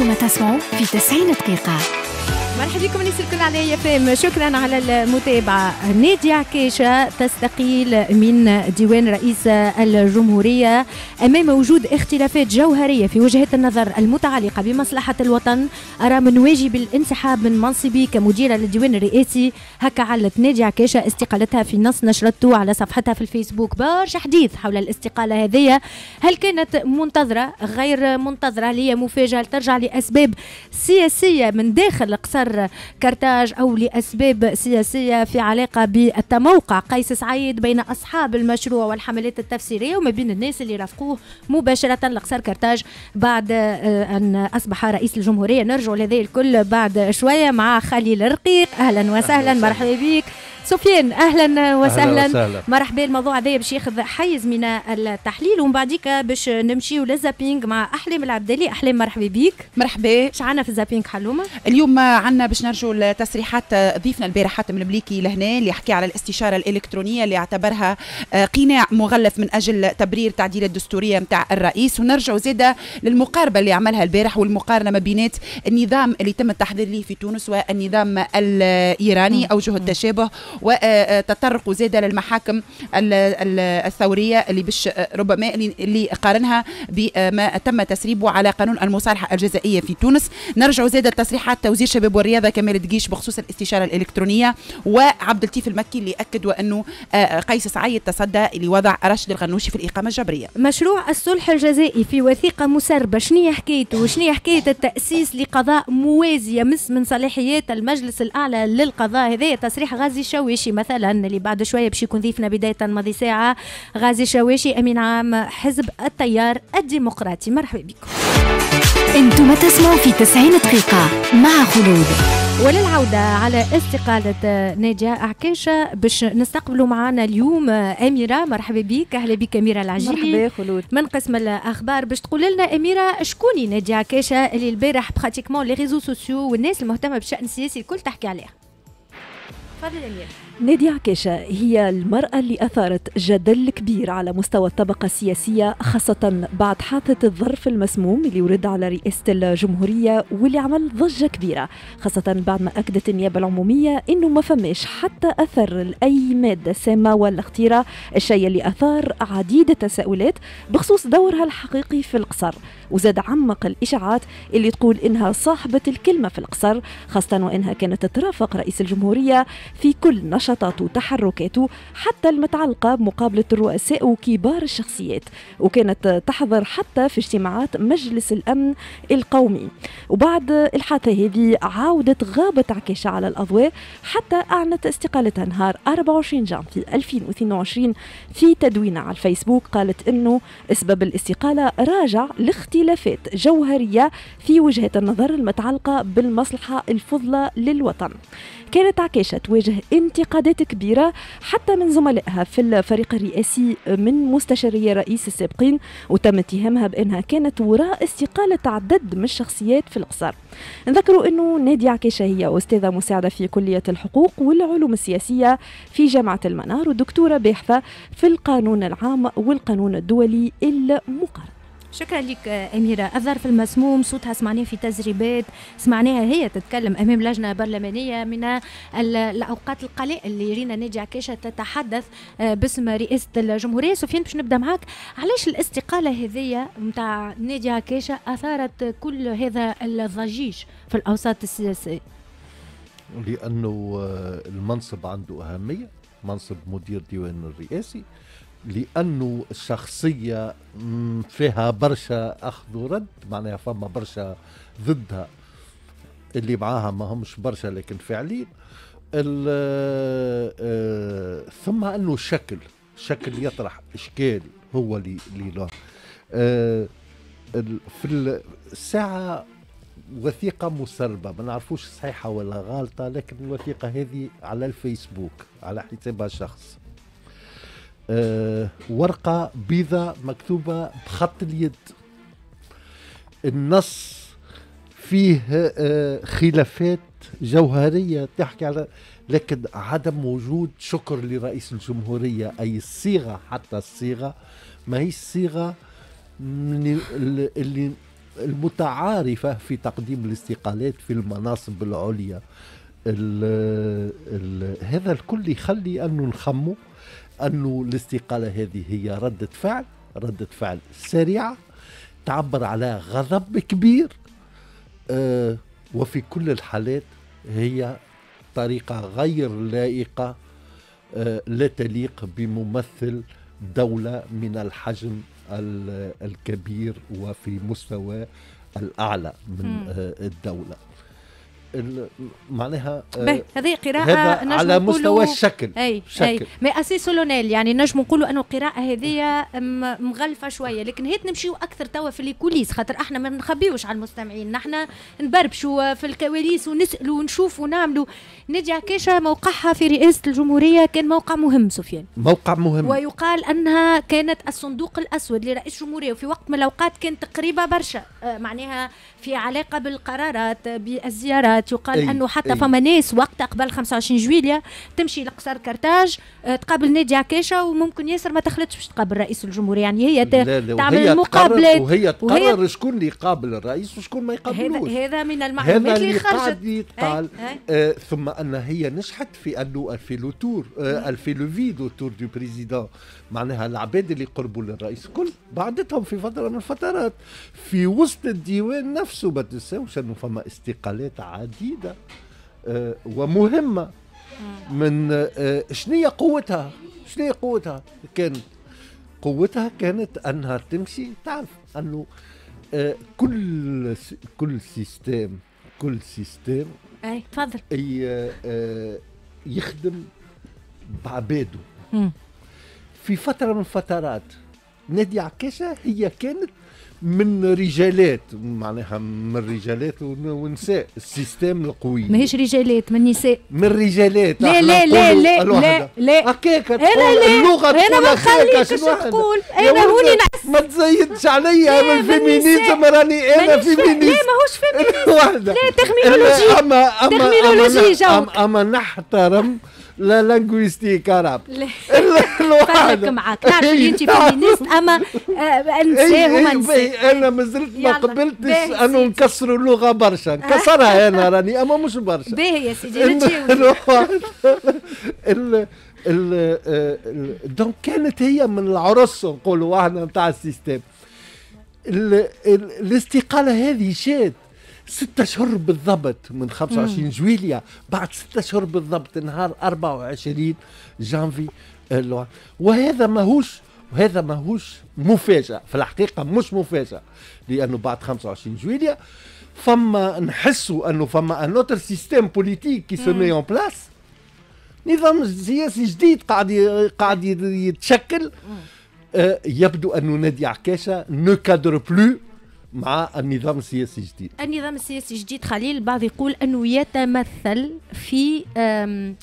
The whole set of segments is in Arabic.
أنتم تسمعون في 90 دقيقة مرحبا بكم الناس الكل على يا شكرا على المتابعة نادية عكاشة تستقيل من ديوان رئيس الجمهورية أمام وجود اختلافات جوهرية في وجهة النظر المتعلقة بمصلحة الوطن أرى من واجب الانسحاب من منصبي كمديرة للديوان الرئاسي هكا علت نادية عكاشة استقالتها في نص نشرته على صفحتها في الفيسبوك برشا حديث حول الاستقالة هذه هل كانت منتظرة غير منتظرة هل هي مفاجأة ترجع لأسباب سياسية من داخل قصر مقر كرتاج أو لأسباب سياسية في علاقة بالتموقع قيس سعيد بين أصحاب المشروع والحملات التفسيرية وما بين الناس اللي رافقوه مباشرة لقصر كرتاج بعد آه، أن أصبح رئيس الجمهورية نرجع لذي الكل بعد شوية مع خليل رقيق أهلا وسهلا مرحبا بك سفيان اهلا وسهلا, أهلا وسهلا. مرحبا الموضوع هذايا باش ياخذ حيز من التحليل ومن بعديك باش نمشيو للزابينغ مع احلام العبدالي احلام مرحبا بيك مرحبا عندنا في الزابينغ حلومه اليوم عندنا باش نرجو لتصريحات ضيفنا البارح حاتم المليكي لهنا اللي حكي على الاستشاره الالكترونيه اللي اعتبرها آه، قناع مغلف من اجل تبرير تعديل الدستوريه نتاع الرئيس ونرجعوا زاده للمقاربه اللي عملها البارح والمقارنه ما بينات النظام اللي تم التحضير ليه في تونس والنظام الايراني اوجه التشابه وتطرق زاد للمحاكم الثوريه اللي باش ربما اللي قارنها بما تم تسريبه على قانون المصالحه الجزائيه في تونس نرجع زاد تصريحات وزير الشباب والرياضه كمال دقيش بخصوص الاستشاره الالكترونيه وعبد اللطيف المكي اللي اكد وانه آه، قيس سعيد تصدى لوضع راشد الغنوشي في الاقامه الجبريه مشروع الصلح الجزائي في وثيقه مسربه شنو حكايته وشنو حكايه التاسيس لقضاء موازي يمس من صلاحيات المجلس الاعلى للقضاء هذا تصريح غازي شو الشواشي مثلا اللي بعد شويه باش يكون ضيفنا بدايه ماضي ساعه غازي شواشي امين عام حزب التيار الديمقراطي مرحبا بكم انتم تسمعوا في 90 دقيقه مع خلود وللعودة على استقالة ناجية عكاشة باش نستقبلوا معنا اليوم أميرة مرحبا بك أهلا بك أميرة العجيلي مرحبا خلود من قسم الأخبار باش تقول لنا أميرة شكون ناجية عكاشة اللي البارح براتيكمون لي ريزو سوسيو والناس المهتمة بالشأن السياسي الكل تحكي عليها Fala, Daniel. نادية عكاشة هي المرأة اللي أثارت جدل كبير على مستوى الطبقة السياسية خاصة بعد حادثة الظرف المسموم اللي ورد على رئاسة الجمهورية واللي عمل ضجة كبيرة خاصة بعد ما أكدت النيابة العمومية إنه ما فماش حتى أثر لأي مادة سامة ولا خطيرة الشيء اللي أثار عديد التساؤلات بخصوص دورها الحقيقي في القصر وزاد عمق الإشاعات اللي تقول إنها صاحبة الكلمة في القصر خاصة وإنها كانت ترافق رئيس الجمهورية في كل نشاط نشاطات وتحركات حتى المتعلقة بمقابلة الرؤساء وكبار الشخصيات وكانت تحضر حتى في اجتماعات مجلس الأمن القومي وبعد الحادثة هذه عاودت غابة عكاشة على الأضواء حتى أعلنت استقالتها نهار 24 في 2022 في تدوينة على الفيسبوك قالت أنه سبب الاستقالة راجع لاختلافات جوهرية في وجهة النظر المتعلقة بالمصلحة الفضلى للوطن كانت عكاشة تواجه انتقاد انتقادات كبيره حتى من زملائها في الفريق الرئاسي من مستشاري رئيس السابقين وتم اتهامها بانها كانت وراء استقاله عدد من الشخصيات في القصر نذكروا انه نادي عكاشه هي استاذه مساعده في كليه الحقوق والعلوم السياسيه في جامعه المنار ودكتوره باحثه في القانون العام والقانون الدولي المقرر شكرا لك أميرة الظرف المسموم صوتها سمعناه في تجربات سمعناها هي تتكلم أمام لجنة برلمانية من الأوقات القلائل اللي رينا ناجي عكاشة تتحدث آه، باسم رئاسة الجمهورية سفيان باش نبدأ معاك علاش الاستقالة هذية متاع نادي عكاشة أثارت كل هذا الضجيج في الأوساط السياسية لأنه آه، المنصب عنده أهمية منصب مدير ديوان الرئاسي لانه الشخصيه فيها برشا اخذ ورد معناها فما برشا ضدها اللي معاها ما همش برشا لكن فعليا آه، ثم انه الشكل الشكل يطرح اشكال هو اللي له آه، في الساعه وثيقه مسربه ما نعرفوش صحيحه ولا غالطه لكن الوثيقه هذه على الفيسبوك على حسابها شخص آه، ورقة بيضاء مكتوبة بخط اليد النص فيه آه، خلافات جوهرية تحكي على لكن عدم وجود شكر لرئيس الجمهورية أي الصيغة حتى الصيغة ما هي الصيغة اللي المتعارفة في تقديم الاستقالات في المناصب العليا الـ الـ هذا الكل يخلي أنه نخمو أنه الاستقالة هذه هي ردة فعل ردة فعل سريعة تعبر على غضب كبير آه، وفي كل الحالات هي طريقة غير لائقة آه، لا تليق بممثل دولة من الحجم الكبير وفي مستوى الأعلى من آه، الدولة معناها آه، هذه قراءة على مستوى الشكل أي شكل أي مي أسي سولونيل يعني نجم نقولوا أنه القراءة هذه مغلفة شوية لكن هيت نمشيو أكثر توا في الكوليس خاطر احنا ما نخبيوش على المستمعين نحن نبربشوا في الكواليس ونسألوا ونشوفوا ونعملوا نادية عكاشة موقعها في رئاسة الجمهورية كان موقع مهم سفيان موقع مهم ويقال أنها كانت الصندوق الأسود لرئيس الجمهورية وفي وقت من الأوقات كانت قريبة برشا آه، معناها في علاقة بالقرارات بالزيارات الانتخابات يقال أي انه حتى فما ناس وقت قبل 25 جويليا تمشي لقصر كرتاج آه، تقابل نادي عكاشة وممكن ياسر ما تخلطش باش تقابل رئيس الجمهورية يعني هي لا لا تعمل مقابلات وهي تقرر وهي شكون اللي يقابل الرئيس وشكون ما يقابلوش هذا, من المعلومات اللي, اللي خرجت يتقال آه ثم ان هي نجحت في انه في لو تور آه في لو فيد تور دو بريزيدون معناها العباد اللي قربوا للرئيس الكل بعدتهم في فتره من الفترات في وسط الديوان نفسه ما تنساوش انه فما استقالات جديده آه، ومهمه من آه، شنو قوتها شنو قوتها كان قوتها كانت انها تمشي تعرف انه آه، كل كل سيستم كل سيستم اي تفضل يخدم بعباده في فتره من فترات نادي عكاشة هي كانت من رجالات معناها من رجالات ونساء السيستم القوي ماهيش رجالات من نساء من رجالات لا لا لا لا لا لا هكاك انا لا اللغه انا ما نخليكش تقول انا هوني لا ما تزيدش عليا انا الفيمينيزم راني انا فيمينيزم لا ماهوش فيمينيزم لا تخمينولوجي اما اما تخمينولوجي اما نحترم لا لانغويستيك عرب الواحد معاك تعرف انت فيمينيست اما آه، نساهو إيه، إيه، إيه، انا مازلت ما قبلتش انه نكسروا اللغه برشا نكسرها انا راني اما مش برشا باهي يا سيدي دونك كانت هي من العرس نقولوا احنا نتاع السيستم الاستقاله هذه شات ستة أشهر بالضبط من 25 جويليا بعد ستة أشهر بالضبط نهار 24 جانفي آه، وهذا ماهوش وهذا ماهوش مفاجأة في الحقيقة مش مفاجأة لأنه بعد 25 جويليا فما نحسوا أنه فما أن أوتر سيستيم بوليتيك كي سو أون بلاس نظام سياسي جديد قاعد قاعد يتشكل آه، يبدو أنه نادي عكاشة نو كادر بلو مع النظام السياسي الجديد النظام السياسي الجديد خليل البعض يقول انه يتمثل في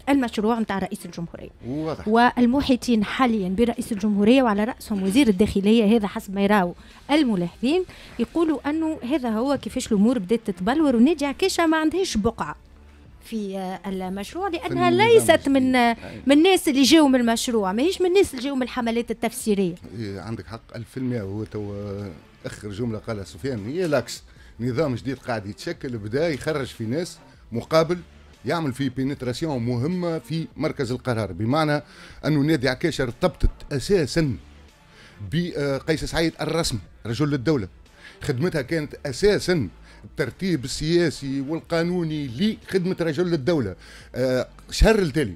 المشروع نتاع رئيس الجمهوريه واضح. والمحيطين حاليا برئيس الجمهوريه وعلى راسهم وزير الداخليه هذا حسب ما يراو الملاحظين يقولوا انه هذا هو كيفاش الامور بدات تتبلور ونادي عكاشه ما عندهاش بقعه في آه، المشروع لانها ليست من آه، أيوة. من الناس اللي جاوا من المشروع ماهيش من الناس اللي جاوا من الحملات التفسيريه إيه، عندك حق 1000% هو تو آه، اخر جمله قالها سفيان هي العكس نظام جديد قاعد يتشكل بدا يخرج في ناس مقابل يعمل في بينتراسيون مهمه في مركز القرار بمعنى انه نادي عكاشة ارتبطت اساسا بقيس سعيد الرسمي رجل الدوله خدمتها كانت اساسا الترتيب السياسي والقانوني لخدمه رجل الدوله آه، شهر التالي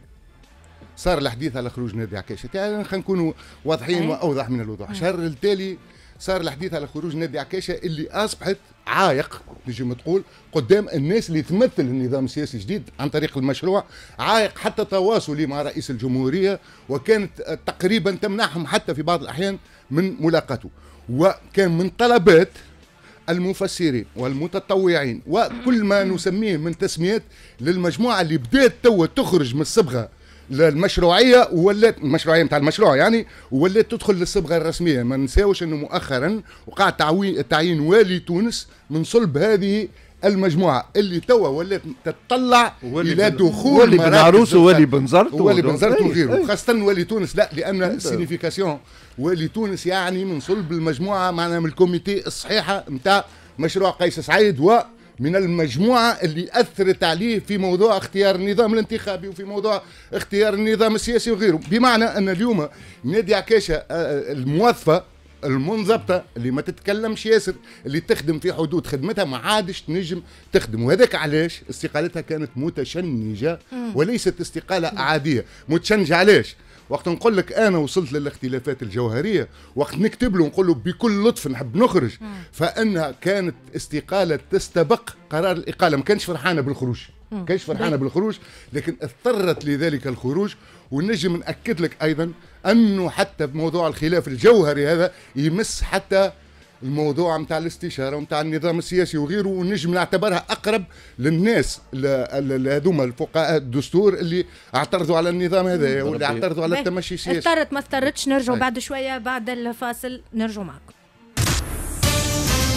صار الحديث على خروج نادي عكاشة يعني خلينا نكونوا واضحين واوضح من الوضوح شهر التالي صار الحديث على خروج نادي عكاشة اللي أصبحت عائق تجي ما تقول قدام الناس اللي تمثل النظام السياسي الجديد عن طريق المشروع عائق حتى تواصلي مع رئيس الجمهورية وكانت تقريبا تمنعهم حتى في بعض الأحيان من ملاقاته وكان من طلبات المفسرين والمتطوعين وكل ما نسميه من تسميات للمجموعة اللي بدأت توا تخرج من الصبغة للمشروعيه ولات المشروعيه نتاع المشروع يعني ولات تدخل للصبغه الرسميه ما نساوش انه مؤخرا وقع تعيين والي تونس من صلب هذه المجموعه اللي توا ولات تتطلع الى دخول ولي بن عروس وولي بن زرت وولي بن زرت وغيره خاصه ولي تونس لا لان السينيفيكاسيون ولي تونس يعني من صلب المجموعه معناها من الكوميتي الصحيحه نتاع مشروع قيس سعيد و من المجموعة اللي أثرت عليه في موضوع اختيار النظام الانتخابي وفي موضوع اختيار النظام السياسي وغيره بمعنى أن اليوم نادي عكاشة آه، الموظفة المنضبطة اللي ما تتكلمش ياسر اللي تخدم في حدود خدمتها ما عادش تنجم تخدم وهذاك علاش استقالتها كانت متشنجة وليست استقالة عادية متشنجة علاش وقت نقول لك انا وصلت للاختلافات الجوهريه وقت نكتب له نقول له بكل لطف نحب نخرج مم. فانها كانت استقاله تستبق قرار الاقاله ما كانش فرحانه بالخروج ما كانش فرحانه بالخروج لكن اضطرت لذلك الخروج ونجم ناكد لك ايضا انه حتى بموضوع الخلاف الجوهري هذا يمس حتى الموضوع نتاع الاستشاره نتاع النظام السياسي وغيره ونجم نعتبرها اقرب للناس هذوما الفقهاء الدستور اللي اعترضوا على النظام هذا واللي اعترضوا على التمشي السياسي اضطرت ما اضطرتش نرجعوا بعد شويه بعد الفاصل نرجعوا معكم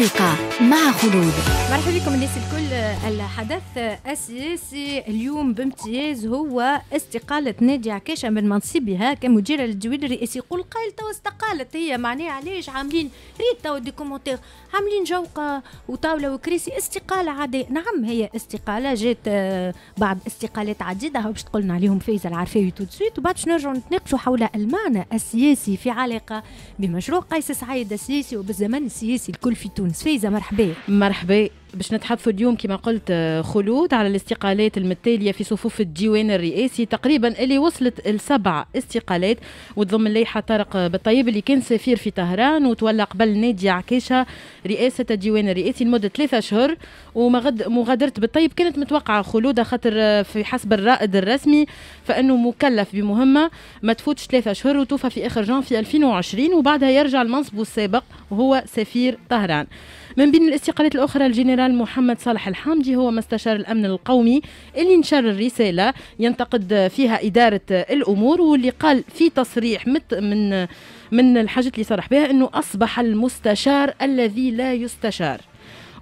الثقة مع خلود مرحبا بكم الناس الكل الحدث السياسي اليوم بامتياز هو استقالة نادي عكاشة من منصبها كمديرة للدويل الرئاسي قل قايل تو استقالت هي معناها علاش عاملين ريت تو دي كومنتير عاملين جوقة وطاولة وكريسي استقالة عادية نعم هي استقالة جات آه، بعد استقالات عديدة باش تقولنا عليهم فايزة العرفاوي تو سويت وبعد باش نرجعوا نتناقشوا حول المعنى السياسي في علاقة بمشروع قيس سعيد السياسي وبالزمن السياسي الكل في تونس تونس فايزه مرحبا مرحبا باش نتحدثوا اليوم كما قلت آه، خلود على الاستقالات المتاليه في صفوف الديوان الرئاسي تقريبا اللي وصلت لسبع استقالات وتضم اللائحه طارق بالطيب اللي كان سفير في طهران وتولى قبل نادي عكاشه رئاسه الديوان الرئاسي لمده ثلاثة اشهر ومغادره بالطيب كانت متوقعه خلود خاطر آه، في حسب الرائد الرسمي فانه مكلف بمهمه ما تفوتش ثلاثة اشهر وتوفى في اخر جان في 2020 وبعدها يرجع المنصب السابق وهو سفير طهران من بين الاستقالات الاخرى الجنرال محمد صالح الحامدي هو مستشار الامن القومي اللي نشر الرساله ينتقد فيها اداره الامور واللي قال في تصريح مت من من الحاجات اللي صرح بها انه اصبح المستشار الذي لا يستشار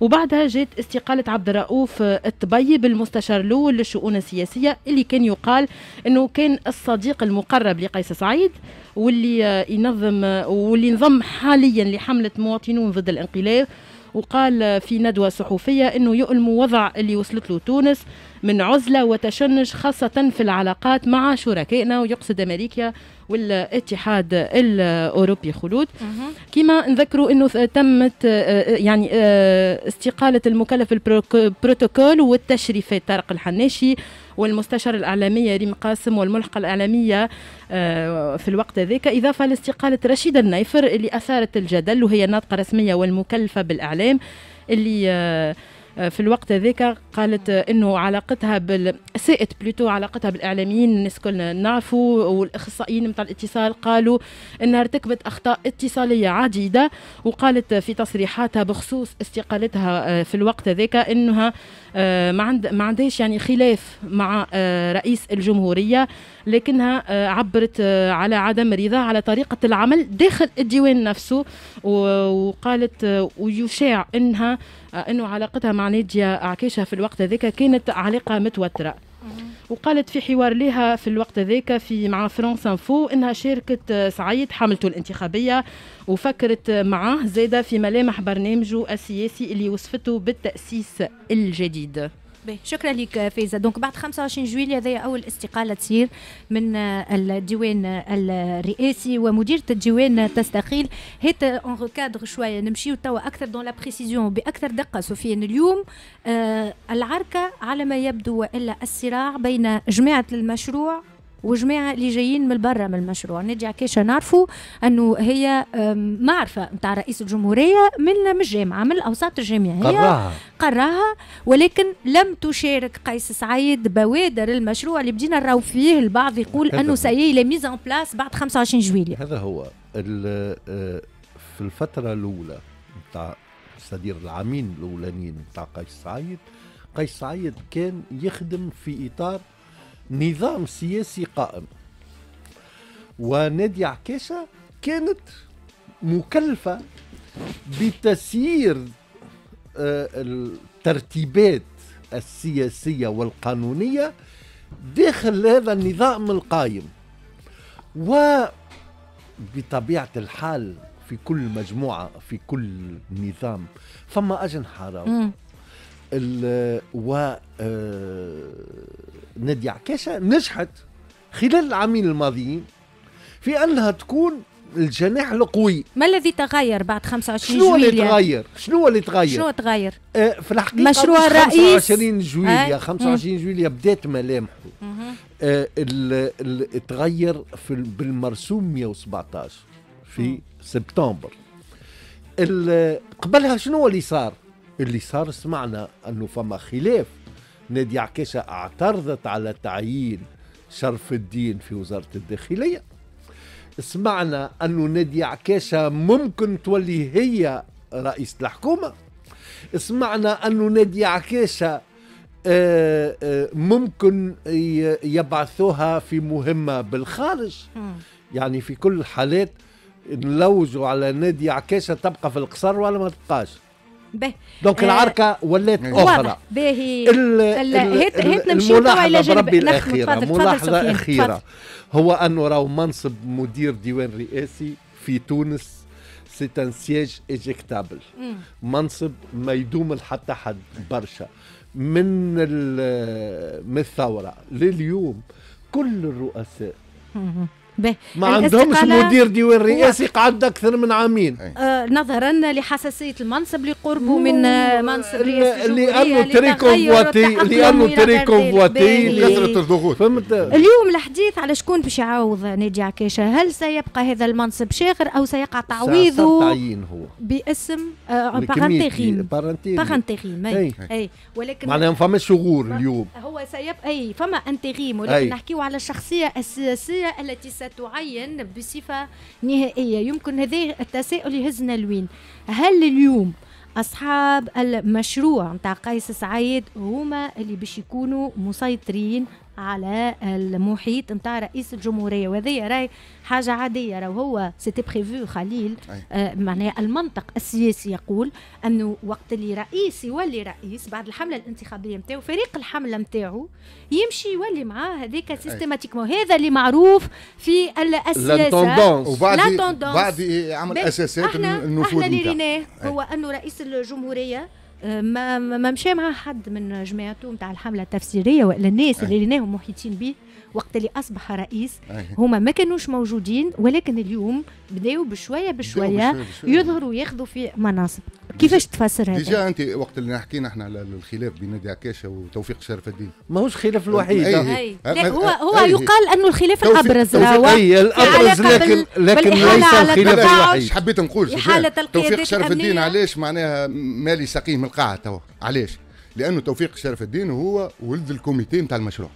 وبعدها جات استقالة عبد الرؤوف الطبيب المستشار الأول للشؤون السياسية اللي كان يقال أنه كان الصديق المقرب لقيس سعيد واللي ينظم واللي انضم حاليا لحملة مواطنون ضد الانقلاب وقال في ندوة صحفية أنه يؤلم وضع اللي وصلت له تونس من عزلة وتشنج خاصة في العلاقات مع شركائنا ويقصد أمريكا والاتحاد الأوروبي خلود كما نذكروا أنه تمت يعني آه، استقالة المكلف البروتوكول والتشريفات طارق الحناشي والمستشار الإعلامية ريم قاسم والملحقة الإعلامية آه، في الوقت ذاك إضافة لاستقالة رشيد النيفر اللي أثارت الجدل وهي ناطقة رسمية والمكلفة بالإعلام اللي آه، في الوقت هذاك قالت انه علاقتها بال ساءت بلوتو علاقتها بالاعلاميين الناس كلنا نعرفوا والاخصائيين نتاع الاتصال قالوا انها ارتكبت اخطاء اتصاليه عديده وقالت في تصريحاتها بخصوص استقالتها آه، في الوقت هذاك انها آه، ما عندهاش يعني خلاف مع آه، رئيس الجمهوريه لكنها آه، عبرت آه، على عدم رضا على طريقة العمل داخل الديوان نفسه وقالت آه، ويشاع انها انه علاقتها مع نادية عكاشة في الوقت هذاك كانت علاقة متوترة وقالت في حوار لها في الوقت ذاك في مع فرانس انفو انها شاركت سعيد حملته الانتخابيه وفكرت معاه زاده في ملامح برنامجه السياسي اللي وصفته بالتاسيس الجديد شكرا لك فيزا دونك بعد 25 جويلية هذا اول استقاله تصير من آه، الديوان آه، الرئاسي ومديره الديوان تستقيل هيت اون آه، ريكادر شويه نمشيو توا اكثر دون لا بريسيزيون باكثر دقه سفيان اليوم آه العركه على ما يبدو والا الصراع بين جماعه المشروع وجماعه اللي جايين من برا من المشروع نرجع عكاشة نعرفوا انه هي معرفه نتاع رئيس الجمهوريه من من الجامعه من الاوساط الجامعيه قراها قراها ولكن لم تشارك قيس سعيد بوادر المشروع اللي بدينا نراو فيه البعض يقول انه سيي لي ميز ان بلاس بعد 25 جويلية هذا هو في الفتره الاولى نتاع سدير العامين الاولانيين نتاع قيس سعيد قيس سعيد كان يخدم في اطار نظام سياسي قائم ونادية عكاشة كانت مكلفة بتسيير آه، الترتيبات السياسية والقانونية داخل هذا النظام القائم وبطبيعة الحال في كل مجموعة في كل نظام فما أجنحة و نادي عكاشة نجحت خلال العامين الماضيين في أنها تكون الجناح القوي ما الذي تغير بعد 25 شنو جويليا؟ اللي تغير؟ شنو اللي تغير؟ شنو تغير؟ آه في الحقيقه مشروع الرئيس 25 جويليا 25 جويليا بدات ملامحه آه ال ال تغير في بالمرسوم 117 في سبتمبر قبلها شنو اللي صار؟ اللي صار سمعنا أنه فما خلاف نادي عكاشة اعترضت على تعيين شرف الدين في وزارة الداخلية سمعنا أنه نادي عكاشة ممكن تولي هي رئيس الحكومة سمعنا أنه نادي عكاشة آه، آه، ممكن يبعثوها في مهمة بالخارج يعني في كل الحالات نلوجوا على نادي عكاشة تبقى في القصر ولا ما تبقاش به دونك آه العركه ولات اخرى باهي هات هات نمشيو على جنب جانب بربي الاخيره ملاحظه اخيره هو انه راهو منصب مدير ديوان رئاسي في تونس سيت ان سياج ايجيكتابل منصب ما يدوم حتى حد برشا من من الثوره لليوم كل الرؤساء ما عندهمش مدير ديوان رئاسي قعد اكثر من عامين آه نظرا لحساسيه المنصب اللي قربوا من آه، منصب لانه فواتي لانه فواتي لكثره الضغوط فهمت اليوم الحديث على شكون باش يعوض نادي عكاشه هل سيبقى هذا المنصب شاغر او سيقع تعويضه هو باسم آه بارانتيخيم بارانتيخيم اي اي ولكن معناها ما فماش شغور اليوم هو سيبقى اي فما انتيغيم ولكن نحكيو على الشخصيه السياسيه التي ستعين بصفة نهائية يمكن هذا التساؤل يهزنا لوين هل اليوم أصحاب المشروع نتاع قيس سعيد هما اللي باش يكونوا مسيطرين على المحيط نتاع رئيس الجمهوريه وهذه راهي حاجه عاديه راهو هو سيتي بريفو خليل آه معناها المنطق السياسي يقول انه وقت اللي رئيس يولي رئيس بعد الحمله الانتخابيه نتاعو فريق الحمله نتاعو يمشي يولي معاه هذاك سيستيماتيكمون هذا اللي معروف في السياسه وبعد بعد عمل اساسات النفوذ احنا اللي هو انه رئيس الجمهوريه ما ما مشى مع حد من جماعته نتاع الحمله التفسيريه ولا الناس اللي لقيناهم محيطين به وقت اللي اصبح رئيس هما ما كانوش موجودين ولكن اليوم بداوا بشويه بشويه يظهروا ياخذوا في مناصب كيفاش تفسر هذا؟ ديجا انت وقت اللي حكينا احنا على الخلاف بين نادي عكاشه وتوفيق شرف الدين ماهوش خلاف الوحيد أي. هو هو يقال انه الخلاف الابرز اي الابرز لكن لكن ليس الخلاف الوحيد حبيت نقول توفيق شرف الدين علاش معناها مالي سقيه من القاعه توا علاش؟ لانه توفيق شرف الدين هو ولد الكوميتي نتاع المشروع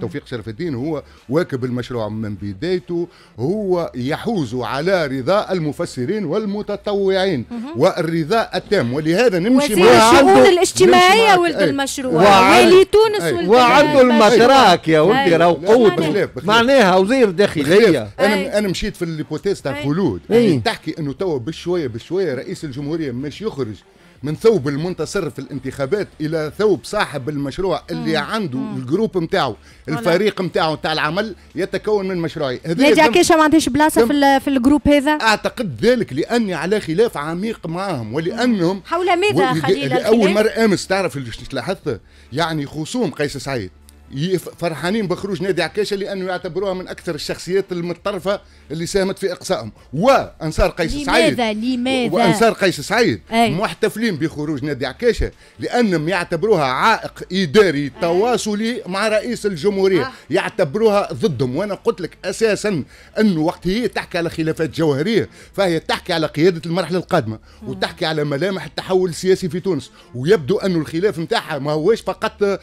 توفيق شرف الدين هو واكب المشروع من بدايته هو يحوز على رضا المفسرين والمتطوعين والرضا التام ولهذا نمشي مع الشؤون الاجتماعيه ولد المشروع ولي تونس ولد وعنده المشراك يا ولدي راهو قوته معناها وزير داخليه انا انا مشيت في الليبوتيز تاع خلود يعني تحكي انه توا بشويه بشويه رئيس الجمهوريه مش يخرج من ثوب المنتصر في الانتخابات الى ثوب صاحب المشروع اللي مم. عنده مم. الجروب نتاعو الفريق نتاعو نتاع العمل يتكون من مشروعين نادي عكاشة ما عندهاش بلاصه في, في الجروب هذا اعتقد ذلك لاني على خلاف عميق معاهم ولانهم حول ماذا خليل اول مره امس تعرف لاحظت يعني خصوم قيس سعيد فرحانين بخروج نادي عكاشة لأنه يعتبروها من أكثر الشخصيات المتطرفة اللي ساهمت في اقصائهم وانصار قيس لماذا سعيد لماذا وانصار قيس سعيد محتفلين بخروج نادي عكاشه لانهم يعتبروها عائق اداري أي. تواصلي مع رئيس الجمهوريه أي. أه. يعتبروها ضدهم وانا قلت لك اساسا انه وقت هي تحكي على خلافات جوهريه فهي تحكي على قياده المرحله القادمه أه. وتحكي على ملامح التحول السياسي في تونس ويبدو انه الخلاف نتاعها ما هوش فقط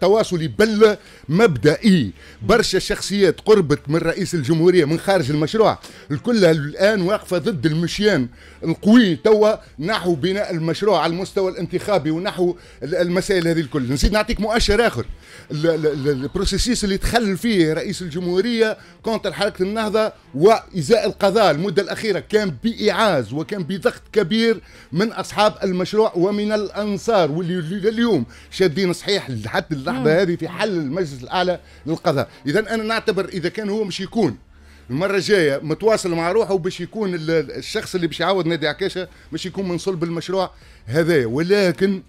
تواصلي بل مبدئي برشا شخصيات قربت من رئيس الجمهوريه من خارج خارج المشروع الكل الان واقفه ضد المشيان القوي توا نحو بناء المشروع على المستوى الانتخابي ونحو المسائل هذه الكل نزيد نعطيك مؤشر اخر البروسيسيس اللي تخلل فيه رئيس الجمهوريه كونتر حركه النهضه وازاء القضاء المده الاخيره كان بايعاز وكان بضغط كبير من اصحاب المشروع ومن الانصار واللي اليوم شادين صحيح لحد اللحظه هذه في حل المجلس الاعلى للقضاء اذا انا نعتبر اذا كان هو مش يكون المره الجايه متواصل مع روحه باش يكون الشخص اللي باش يعاود نادي عكاشه باش يكون من صلب المشروع هذا ولكن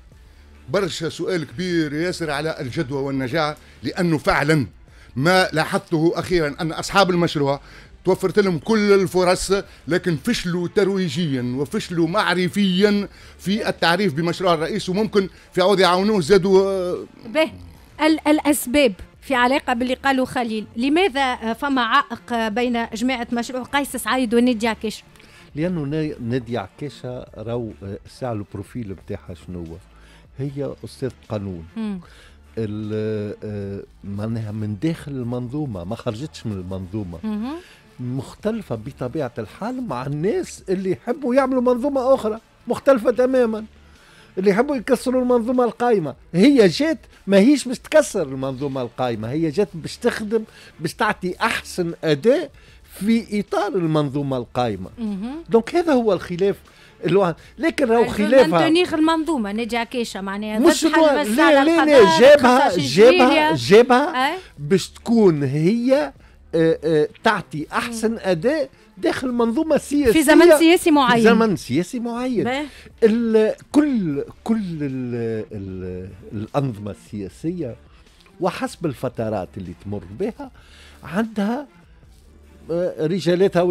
برشا سؤال كبير ياسر على الجدوى والنجاعه لانه فعلا ما لاحظته اخيرا ان اصحاب المشروع توفرت لهم كل الفرص لكن فشلوا ترويجيا وفشلوا معرفيا في التعريف بمشروع الرئيس وممكن في عوض يعاونوه زادوا آه، به الاسباب في علاقة باللي قالوا خليل لماذا آه، فما عائق بين جماعة مشروع قيس سعيد ونيديا عكاش لأنه نادي عكاشة رو آه، ساعة البروفيل بتاعها شنو هي أستاذ قانون آه، معناها من داخل المنظومه ما خرجتش من المنظومه مختلفه بطبيعه الحال مع الناس اللي يحبوا يعملوا منظومه اخرى مختلفه تماما اللي يحبوا يكسروا المنظومة القائمة هي جات ما هيش باش تكسر المنظومة القائمة هي جات باش تخدم باش تعطي أحسن أداء في إطار المنظومة القائمة دونك هذا هو الخلاف الواحد لكن راهو خلافها تنيغ المنظومه نجا كيشه معناها مش لا لا لا جابها جابها جابها باش تكون هي آه، آه، تعطي احسن اداء داخل منظومه سياسيه في زمن سياسي معين في زمن سياسي معين كل كل الـ الـ الانظمه السياسيه وحسب الفترات اللي تمر بها عندها آه، رجالاتها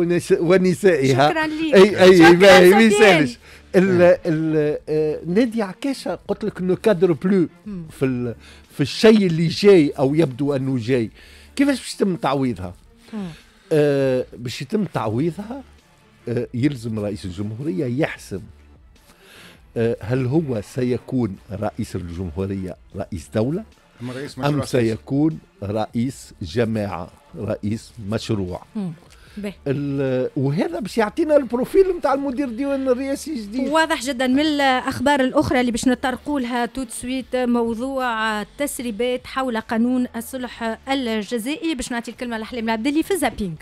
ونسائها شكرا لك اي اي ما يسالش آه، نادي عكاشة قلت لك انه كادر بلو في ال... في الشيء اللي جاي او يبدو انه جاي كيفاش باش تم تعويضها آه، باش يتم تعويضها آه، يلزم رئيس الجمهورية يحسب آه، هل هو سيكون رئيس الجمهورية رئيس دولة أم سيكون رئيس جماعة رئيس مشروع وهذا باش يعطينا البروفيل نتاع المدير ديوان الرئاسي الجديد واضح جدا من الاخبار الاخرى اللي باش نطرقوا لها توت سويت موضوع التسريبات حول قانون الصلح الجزائي باش نعطي الكلمه لحليم العبدلي في زابينغ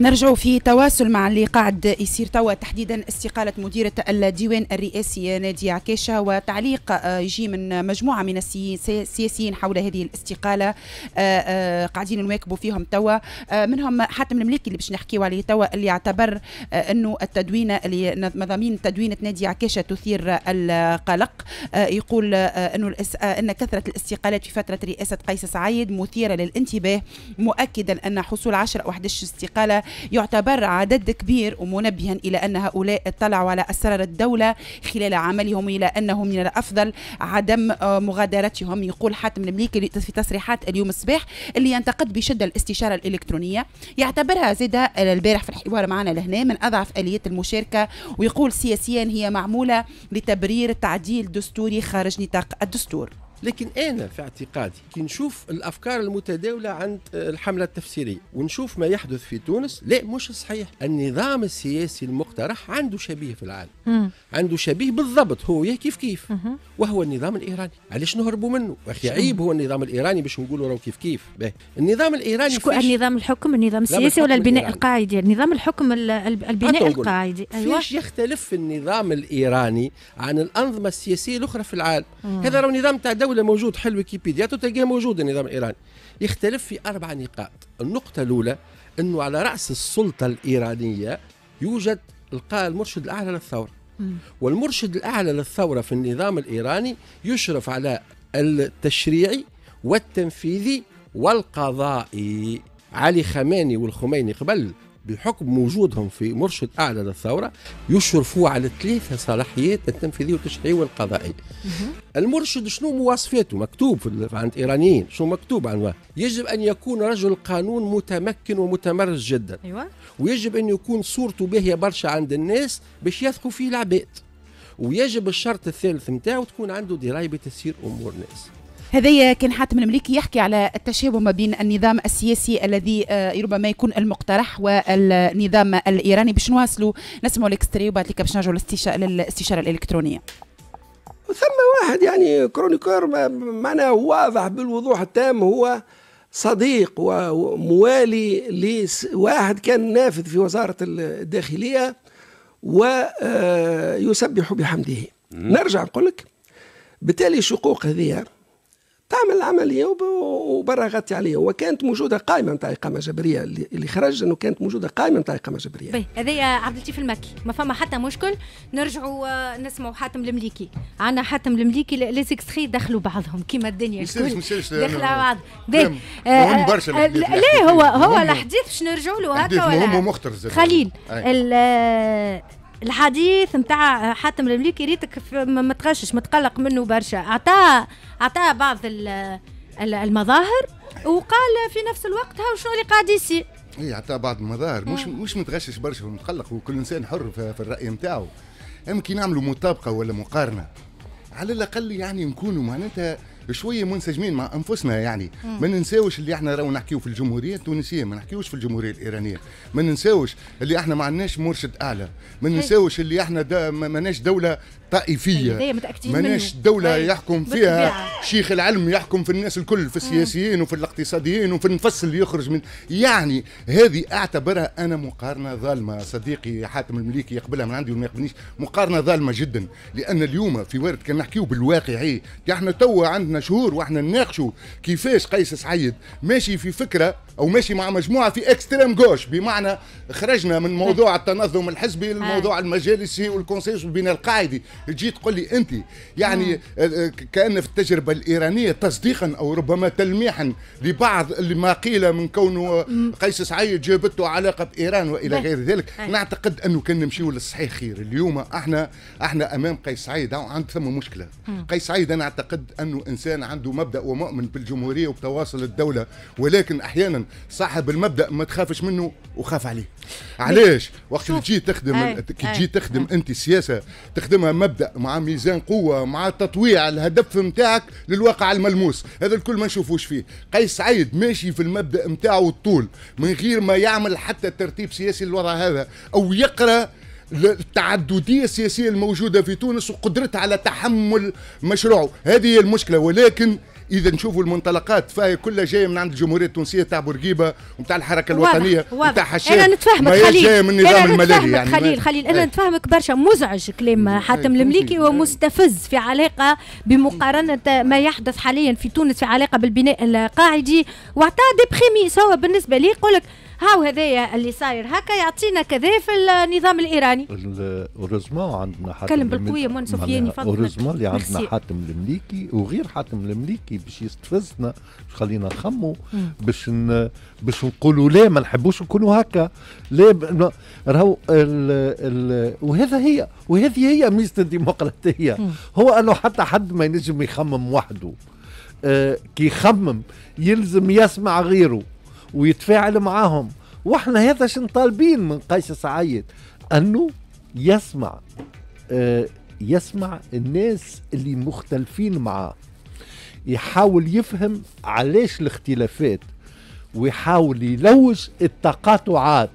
نرجع في تواصل مع اللي قاعد يصير توا تحديدا استقالة مديرة الديوان الرئاسي نادية عكاشة وتعليق آه، يجي من مجموعة من السياسيين حول هذه الاستقالة آه، آه، قاعدين نواكبوا فيهم توا منهم حاتم المليكي اللي باش نحكيو عليه توا اللي اعتبر انه التدوينة اللي مضامين تدوينة نادية عكاشة تثير القلق يقول انه ان كثرة الاستقالات في فترة رئاسة قيس سعيد مثيرة للانتباه مؤكدا ان حصول 10 او 11 استقالة يعتبر عدد كبير ومنبها إلى أن هؤلاء اطلعوا على أسرار الدولة خلال عملهم إلى أنه من الأفضل عدم آه، مغادرتهم يقول حاتم المليكي في تصريحات اليوم الصباح اللي ينتقد بشدة الاستشارة الإلكترونية يعتبرها زيدا البارح في الحوار معنا لهنا من أضعف آليات المشاركة ويقول سياسيا هي معمولة لتبرير تعديل دستوري خارج نطاق الدستور لكن انا في اعتقادي كي نشوف الافكار المتداوله عند الحمله التفسيريه ونشوف ما يحدث في تونس لا مش صحيح النظام السياسي المقترح عنده شبيه في العالم مم. عنده شبيه بالضبط هو كيف كيف مم. وهو النظام الايراني علاش نهربوا منه اخي عيب هو النظام الايراني باش نقولوا راهو كيف كيف به. النظام الايراني شكون النظام الحكم النظام السياسي ولا البناء القاعدي نظام الحكم البناء القاعدي ايوه فيش يختلف النظام الايراني عن الانظمه السياسيه الاخرى في العالم مم. هذا راهو نظام تاع دولة موجود حل ويكيبيديا تلقاه موجود النظام الإيراني يختلف في أربع نقاط النقطة الأولى أنه على رأس السلطة الإيرانية يوجد القاء المرشد الأعلى للثورة والمرشد الأعلى للثورة في النظام الإيراني يشرف على التشريعي والتنفيذي والقضائي علي خماني والخميني قبل بحكم وجودهم في مرشد أعلى للثورة يشرفوا على ثلاثة صلاحيات التنفيذية والتشريعية والقضائية المرشد شنو مواصفاته مكتوب عند الإيرانيين شنو مكتوب عنه يجب أن يكون رجل قانون متمكن ومتمرس جدا أيوة. ويجب أن يكون صورته باهية برشا عند الناس باش يثقوا فيه العباد ويجب الشرط الثالث نتاعو تكون عنده درايه بتسيير امور الناس. هذايا كان حاتم المليكي يحكي على التشابه ما بين النظام السياسي الذي آه، ربما يكون المقترح والنظام الايراني باش نواصلوا نسمعوا الاكستري وبعد لك باش نرجعوا للاستشاره الالكترونيه ثم واحد يعني كرونيكور معناه واضح بالوضوح التام هو صديق وموالي لواحد كان نافذ في وزارة الداخلية ويسبح آه، بحمده نرجع نقول لك بالتالي شقوق هذه تعمل العملية وبرا غطي عليها وكانت موجودة قائمة نتاع إقامة جبرية اللي خرج أنه كانت موجودة قائمة نتاع إقامة جبرية باهي هذايا عبد اللطيف المكي ما فما حتى مشكل نرجعوا آه، نسمعوا حاتم المليكي عندنا حاتم المليكي لي سيكستخي دخلوا بعضهم كيما الدنيا دخلوا بعض آه، مهم برشا آه، لا هو هو الحديث باش نرجعوا له هكا ولا مهم خليل الحديث نتاع حاتم المليكي ريتك ما تغشش متقلق منه برشا اعطاه اعطاه بعض المظاهر وقال في نفس الوقت هاو شنو اللي قاعد يصير اي اعطاه بعض المظاهر مش آه. مش متغشش برشا ومتقلق وكل انسان حر في الراي نتاعو اما كي نعملوا مطابقه ولا مقارنه على الاقل يعني نكونوا معناتها شويه منسجمين مع انفسنا يعني ما ننساوش اللي احنا راهو نحكيو في الجمهوريه التونسيه ما نحكيوش في الجمهوريه الايرانيه ما ننساوش اللي احنا ما عندناش مرشد اعلى ما ننساوش اللي احنا دا ماناش دوله طائفيه ماناش دوله طيب. يحكم فيها بتبيعها. شيخ العلم يحكم في الناس الكل في السياسيين وفي الاقتصاديين وفي النفس اللي يخرج من يعني هذه اعتبرها انا مقارنه ظالمه صديقي حاتم المليكي يقبلها من عندي وما يقبلنيش مقارنه ظالمه جدا لان اليوم في وارد كان نحكيو بالواقعي احنا توا عندنا شهور واحنا نناقشوا كيفاش قيس سعيد ماشي في فكره او ماشي مع مجموعه في اكستريم جوش بمعنى خرجنا من موضوع نعم. التنظم الحزبي لموضوع نعم. المجالسي والكونسيس والبناء القاعدي تجي تقول لي انت يعني آه، آه، كان في التجربه الايرانيه تصديقا او ربما تلميحا لبعض ما قيل من كونه آه، قيس سعيد جابته علاقه بايران والى غير ذلك نعتقد انه كان نمشيو للصحيح خير اليوم احنا احنا امام قيس سعيد عنده ثم مشكله قيس سعيد انا اعتقد انه انسان عنده مبدا ومؤمن بالجمهوريه وبتواصل الدوله ولكن احيانا صاحب المبدا ما تخافش منه وخاف عليه علاش وقت تجي تخدم كي تجي تخدم انت سياسه تخدمها مبدا مع ميزان قوه مع تطويع الهدف نتاعك للواقع الملموس هذا الكل ما نشوفوش فيه قيس سعيد ماشي في المبدا نتاعو الطول من غير ما يعمل حتى ترتيب سياسي للوضع هذا او يقرا التعددية السياسية الموجودة في تونس وقدرتها على تحمل مشروعه هذه هي المشكلة ولكن اذا نشوفوا المنطلقات فهي كلها جايه من عند الجمهوريه التونسيه تاع بورقيبه وتاع الحركه الوطنيه تاع حشاش انا نتفهمك خليل جايه من النظام الملالي يعني خليل خليل انا نتفهمك برشا مزعج كلام حاتم المليكي ومستفز في علاقه بمقارنه ما يحدث حاليا في تونس في علاقه بالبناء القاعدي واعطى دي بريميس هو بالنسبه لي يقول لك هاو هذايا اللي صاير هكا يعطينا كذا في النظام الايراني اوريزمون عندنا حاتم تكلم بالقويه من سفياني فضلك اوريزمون اللي عندنا حاتم المليكي وغير حاتم المليكي باش يستفزنا باش خلينا نخمو باش ن... باش نقولوا لا ما نحبوش نكونوا هكا لا ب... راهو ال... ال... وهذا هي وهذه هي ميزه الديمقراطيه هو انه حتى حد ما ينجم يخمم وحده آه، كي يخمم يلزم يسمع غيره ويتفاعل معاهم واحنا هذا شن طالبين من قيس سعيد انه يسمع آه يسمع الناس اللي مختلفين معاه يحاول يفهم علاش الاختلافات ويحاول يلوج التقاطعات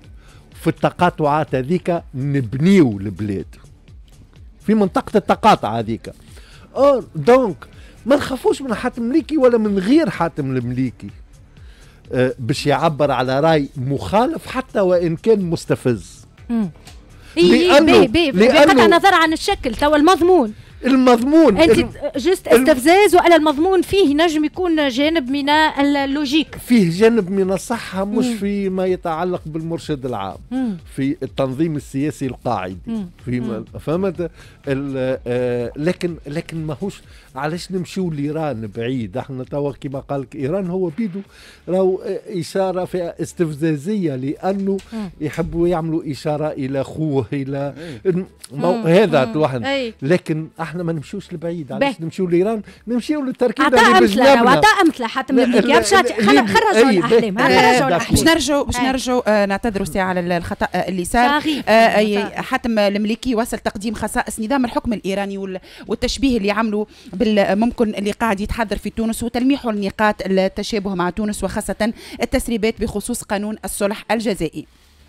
في التقاطعات هذيك نبنيو البلاد في منطقة التقاطع هذيك دونك ما نخافوش من حاتم مليكي ولا من غير حاتم المليكي آه، باش يعبر على راي مخالف حتى وان كان مستفز إيه، إيه، لانه بغض نظر عن الشكل توا المضمون المضمون انت جست استفزاز وانا المضمون فيه نجم يكون جانب من اللوجيك فيه جانب من الصحه مش في ما يتعلق بالمرشد العام مم. في التنظيم السياسي القاعدي في فهمت آه، لكن لكن ماهوش علاش نمشيو لايران بعيد احنا توا كما قال ايران هو بيدو راهو اشاره فيها استفزازيه لانه يحبوا يعملوا اشاره الى خوه الى إيه. هذا الواحد إيه. لكن احنا ما نمشيوش لبعيد علاش نمشيو لايران نمشيو للتركيبه اللي بجنبنا عطاء امثله حتى من خرجوا الاحلام خرجوا الاحلام باش نرجعوا باش نرجعوا آه، نعتذروا ساعه على الخطا اللي صار آه، حاتم المليكي وصل تقديم خصائص نظام الحكم الايراني والتشبيه اللي عملوا ممكن اللي قاعد يتحضر في تونس وتلميحه النقاط التشابه مع تونس وخاصه التسريبات بخصوص قانون الصلح الجزائي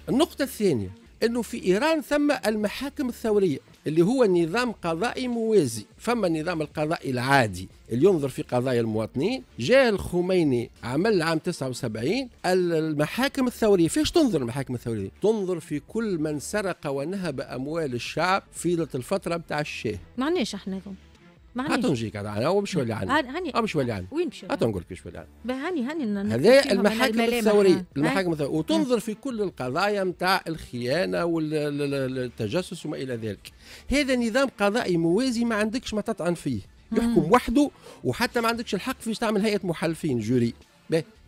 النقطه الثانيه انه في ايران ثم المحاكم الثوريه اللي هو نظام قضائي موازي فما النظام القضائي العادي اللي ينظر في قضايا المواطنين جاء الخميني عمل عام 79 المحاكم الثورية فيش تنظر المحاكم الثورية تنظر في كل من سرق ونهب أموال الشعب في الفترة بتاع الشاه معناش احنا معليش هاتوا نجيك انا هو مش ولي عني هاني هو مش ولي عني وين مش هاتوا نقول لك مش ولي عني هاني هاني هذا المحاكم الثوريه المحاكم الثوريه وتنظر في كل القضايا نتاع الخيانه والتجسس وما الى ذلك هذا نظام قضائي موازي ما عندكش ما تطعن فيه يحكم وحده وحتى ما عندكش الحق في تعمل هيئه محلفين جوري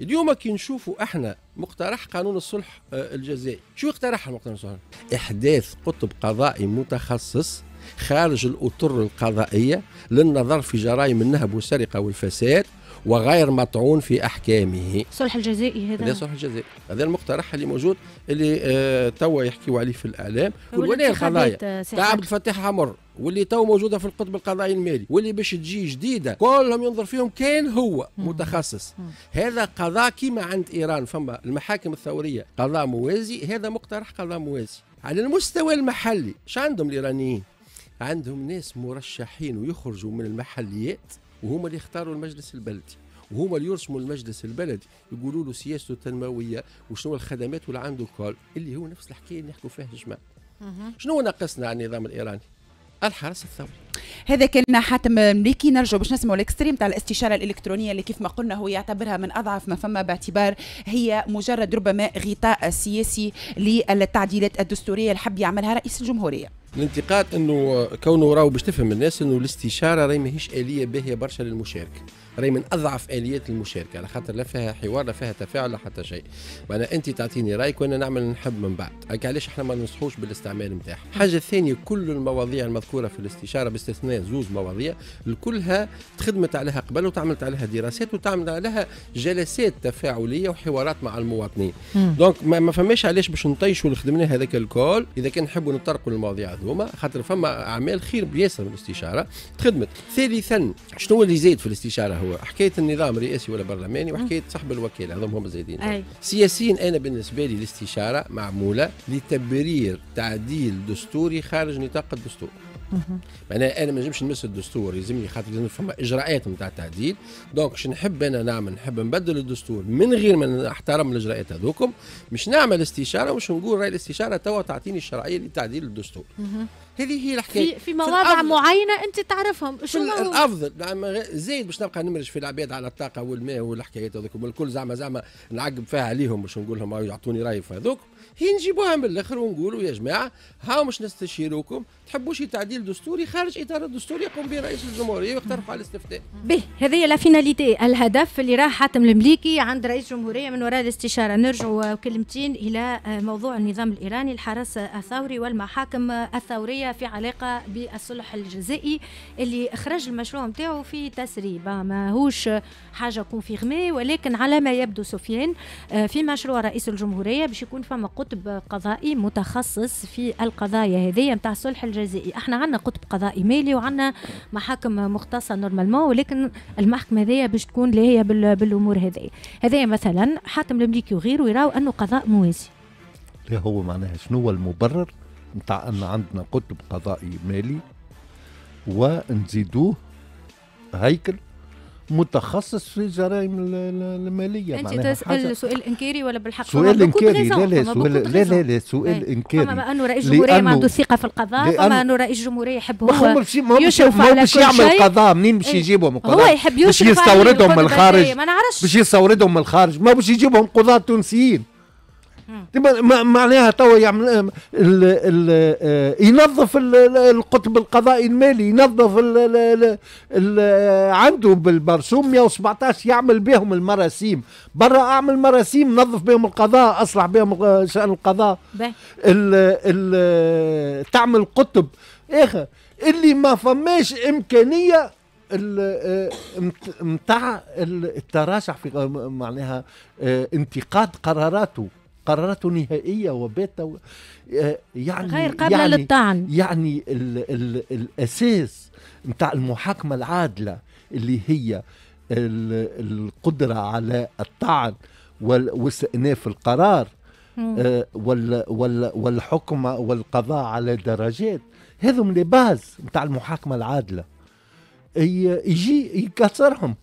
اليوم كي نشوفوا احنا مقترح قانون الصلح آه، الجزائي شو اقترح مقترح الصلح احداث قطب قضائي متخصص خارج الأطر القضائية للنظر في جرائم النهب والسرقة والفساد وغير مطعون في احكامه صلح الجزائي هذا هذا صلح الجزائي هذا المقترح اللي موجود اللي آه توا يحكيوا عليه في الاعلام والولايه القضايا آه، تاع عبد الفتاح عمر واللي تو موجوده في القطب القضائي المالي واللي باش تجي جديده كلهم ينظر فيهم كان هو متخصص مم. هذا قضاء كيما عند ايران فما المحاكم الثوريه قضاء موازي هذا مقترح قضاء موازي على المستوى المحلي شو عندهم الايرانيين عندهم ناس مرشحين ويخرجوا من المحليات وهما اللي يختاروا المجلس البلدي وهما اللي يرسموا المجلس البلدي يقولوا له سياسته التنمويه وشنو الخدمات واللي عنده كل اللي هو نفس الحكايه اللي نحكوا فيها الجماعه شنو ناقصنا على النظام الايراني الحرس الثوري هذا كان حاتم مليكي نرجو باش نسمعوا الاكستريم تاع الاستشاره الالكترونيه اللي كيف ما قلنا هو يعتبرها من اضعف ما فما باعتبار هي مجرد ربما غطاء سياسي للتعديلات الدستوريه اللي حب يعملها رئيس الجمهوريه الانتقاد انه كونه راهو باش تفهم الناس انه الاستشاره راهي ماهيش اليه باهيه برشا للمشاركه راهي من اضعف اليات المشاركه على خاطر لا فيها حوار لا فيها تفاعل لا حتى شيء معناها انت تعطيني رايك وانا نعمل نحب من بعد هكا علاش احنا ما ننصحوش بالاستعمال نتاعها الحاجه الثانيه كل المواضيع المذكوره في الاستشاره باستثناء زوج مواضيع كلها تخدمت عليها قبل وتعملت عليها دراسات وتعمل عليها جلسات تفاعليه وحوارات مع المواطنين دونك ما, ما فماش علاش باش نطيشوا اللي خدمناه هذاك الكل اذا كان نحبوا نطرقوا المواضيع هذوما خاطر فما اعمال خير بياسر من الاستشاره تخدمت ثالثا شنو اللي زايد في الاستشاره هو حكايه النظام الرئاسي ولا برلماني وحكايه صاحب الوكاله هذوما هم زايدين سياسيا انا بالنسبه لي الاستشاره معموله لتبرير تعديل دستوري خارج نطاق الدستور معناها انا ما نجمش نمس الدستور يلزمني خاطر لازم فما اجراءات نتاع التعديل دونك شنو نحب انا نعمل نحب نبدل الدستور من غير ما نحترم الاجراءات هذوكم مش نعمل استشاره مش نقول راي الاستشاره توا تعطيني الشرعيه لتعديل الدستور هذه هي الحكايه في, في مواضع في معينه انت تعرفهم شو الافضل نعم، زايد باش نبقى نمرج في العباد على الطاقه والماء والحكايات هذوك والكل زعما زعما نعقب فيها عليهم باش نقول لهم يعطوني راي في هذوك هي نجيبوها من الاخر ونقولوا يا جماعه هاو مش نستشيروكم تحبوا شي تعديل دستوري خارج اطار الدستور يقوم به رئيس الجمهوريه ويقترح على الاستفتاء. به هذه لا فيناليتي الهدف اللي راه حاتم المليكي عند رئيس الجمهوريه من وراء الاستشاره نرجعوا كلمتين الى موضوع النظام الايراني الحرس الثوري والمحاكم الثوريه في علاقه بالصلح الجزائي اللي اخرج المشروع نتاعو في تسريب ماهوش حاجه كونفيرمي ولكن على ما يبدو سفيان آه، في مشروع رئيس الجمهوريه باش يكون فما قطب قضائي متخصص في القضايا هذه نتاع الصلح الجزائي احنا عندنا قطب قضائي مالي وعندنا محاكم مختصه نورمالمون ولكن المحكمه هذه باش تكون اللي هي بالامور هذه هذه مثلا حاتم المليكي وغيره يراو انه قضاء موازي لا هو معناها شنو هو المبرر نتاع ان عندنا قطب قضائي مالي ونزيدوه هيكل متخصص في الجرائم الماليه انت تسال سؤال انكاري ولا بالحق سؤال انكاري لا لا سؤال لا لا لا سؤال انكاري فما انه رئيس جمهوريه ما عنده ثقه في القضاء فما انه رئيس جمهوريه يحب هو ما هو باش باش يعمل قضاء منين باش يجيبهم القضاء هو يحب يشوف باش يستوردهم من الخارج ما نعرفش باش يستوردهم من الخارج ما باش يجيبهم قضاة تونسيين معناها توا يعمل الـ الـ آه، ينظف القطب القضائي المالي ينظف الـ الـ الـ عنده بالبرسوم 117 يعمل بهم المراسيم برا اعمل مراسيم نظف بهم القضاء اصلح بهم شان القضاء الـ الـ تعمل قطب اخر اللي ما فماش امكانيه نتاع آه، التراجع في معناها آه، انتقاد قراراته قراراته نهائيه وباته يعني غير قابله يعني للطعن يعني الـ الـ الاساس نتاع المحاكمه العادله اللي هي القدره على الطعن واستئناف القرار آه، والحكم والقضاء على درجات هذم لي باز نتاع المحاكمه العادله يجي يكسرهم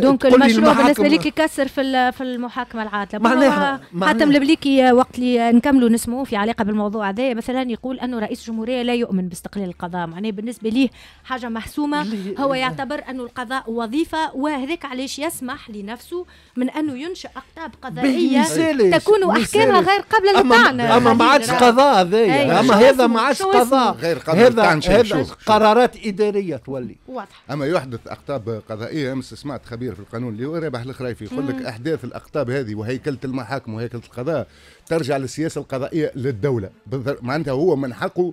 دونك المشروع بالنسبه لك يكسر في في المحاكمه العادله معناها حاتم البليكي وقت اللي نكملوا نسمعوا في علاقه بالموضوع هذا مثلا يقول انه رئيس الجمهوريه لا يؤمن باستقلال القضاء معناه بالنسبه ليه حاجه محسومه هو يعتبر انه القضاء وظيفه وهذاك علاش يسمح لنفسه من انه ينشا اقطاب قضائيه تكون احكامها غير قابله للطعن اما ما عادش أيوة. قضاء أيوة. هذا اما هذا ما عادش قضاء غير قابل هذا قرارات اداريه تولي واضح اما يحدث اقطاب قضائيه امس امس سمعت خبير في القانون اللي هو رابح الخرايفي يقول لك احداث الاقطاب هذه وهيكله المحاكم وهيكله القضاء ترجع للسياسه القضائيه للدوله معناتها هو من حقه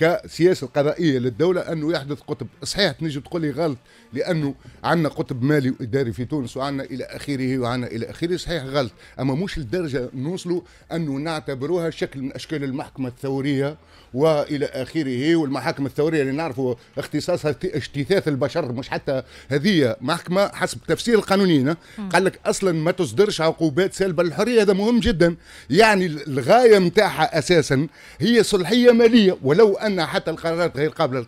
كسياسه قضائيه للدوله انه يحدث قطب صحيح تنجي تقول لي غلط لانه عندنا قطب مالي واداري في تونس وعندنا الى اخره وعندنا الى اخره صحيح غلط اما مش لدرجه نوصلوا انه نعتبروها شكل من اشكال المحكمه الثوريه والى اخره والمحاكم الثوريه اللي نعرفوا اختصاصها اجتثاث البشر مش حتى هذه محكمه حسب تفسير القانونيين قال لك اصلا ما تصدرش عقوبات سالبه للحريه هذا مهم جدا يعني الغايه نتاعها اساسا هي صلحيه ماليه ولو ان أن حتى القرارات غير قابلة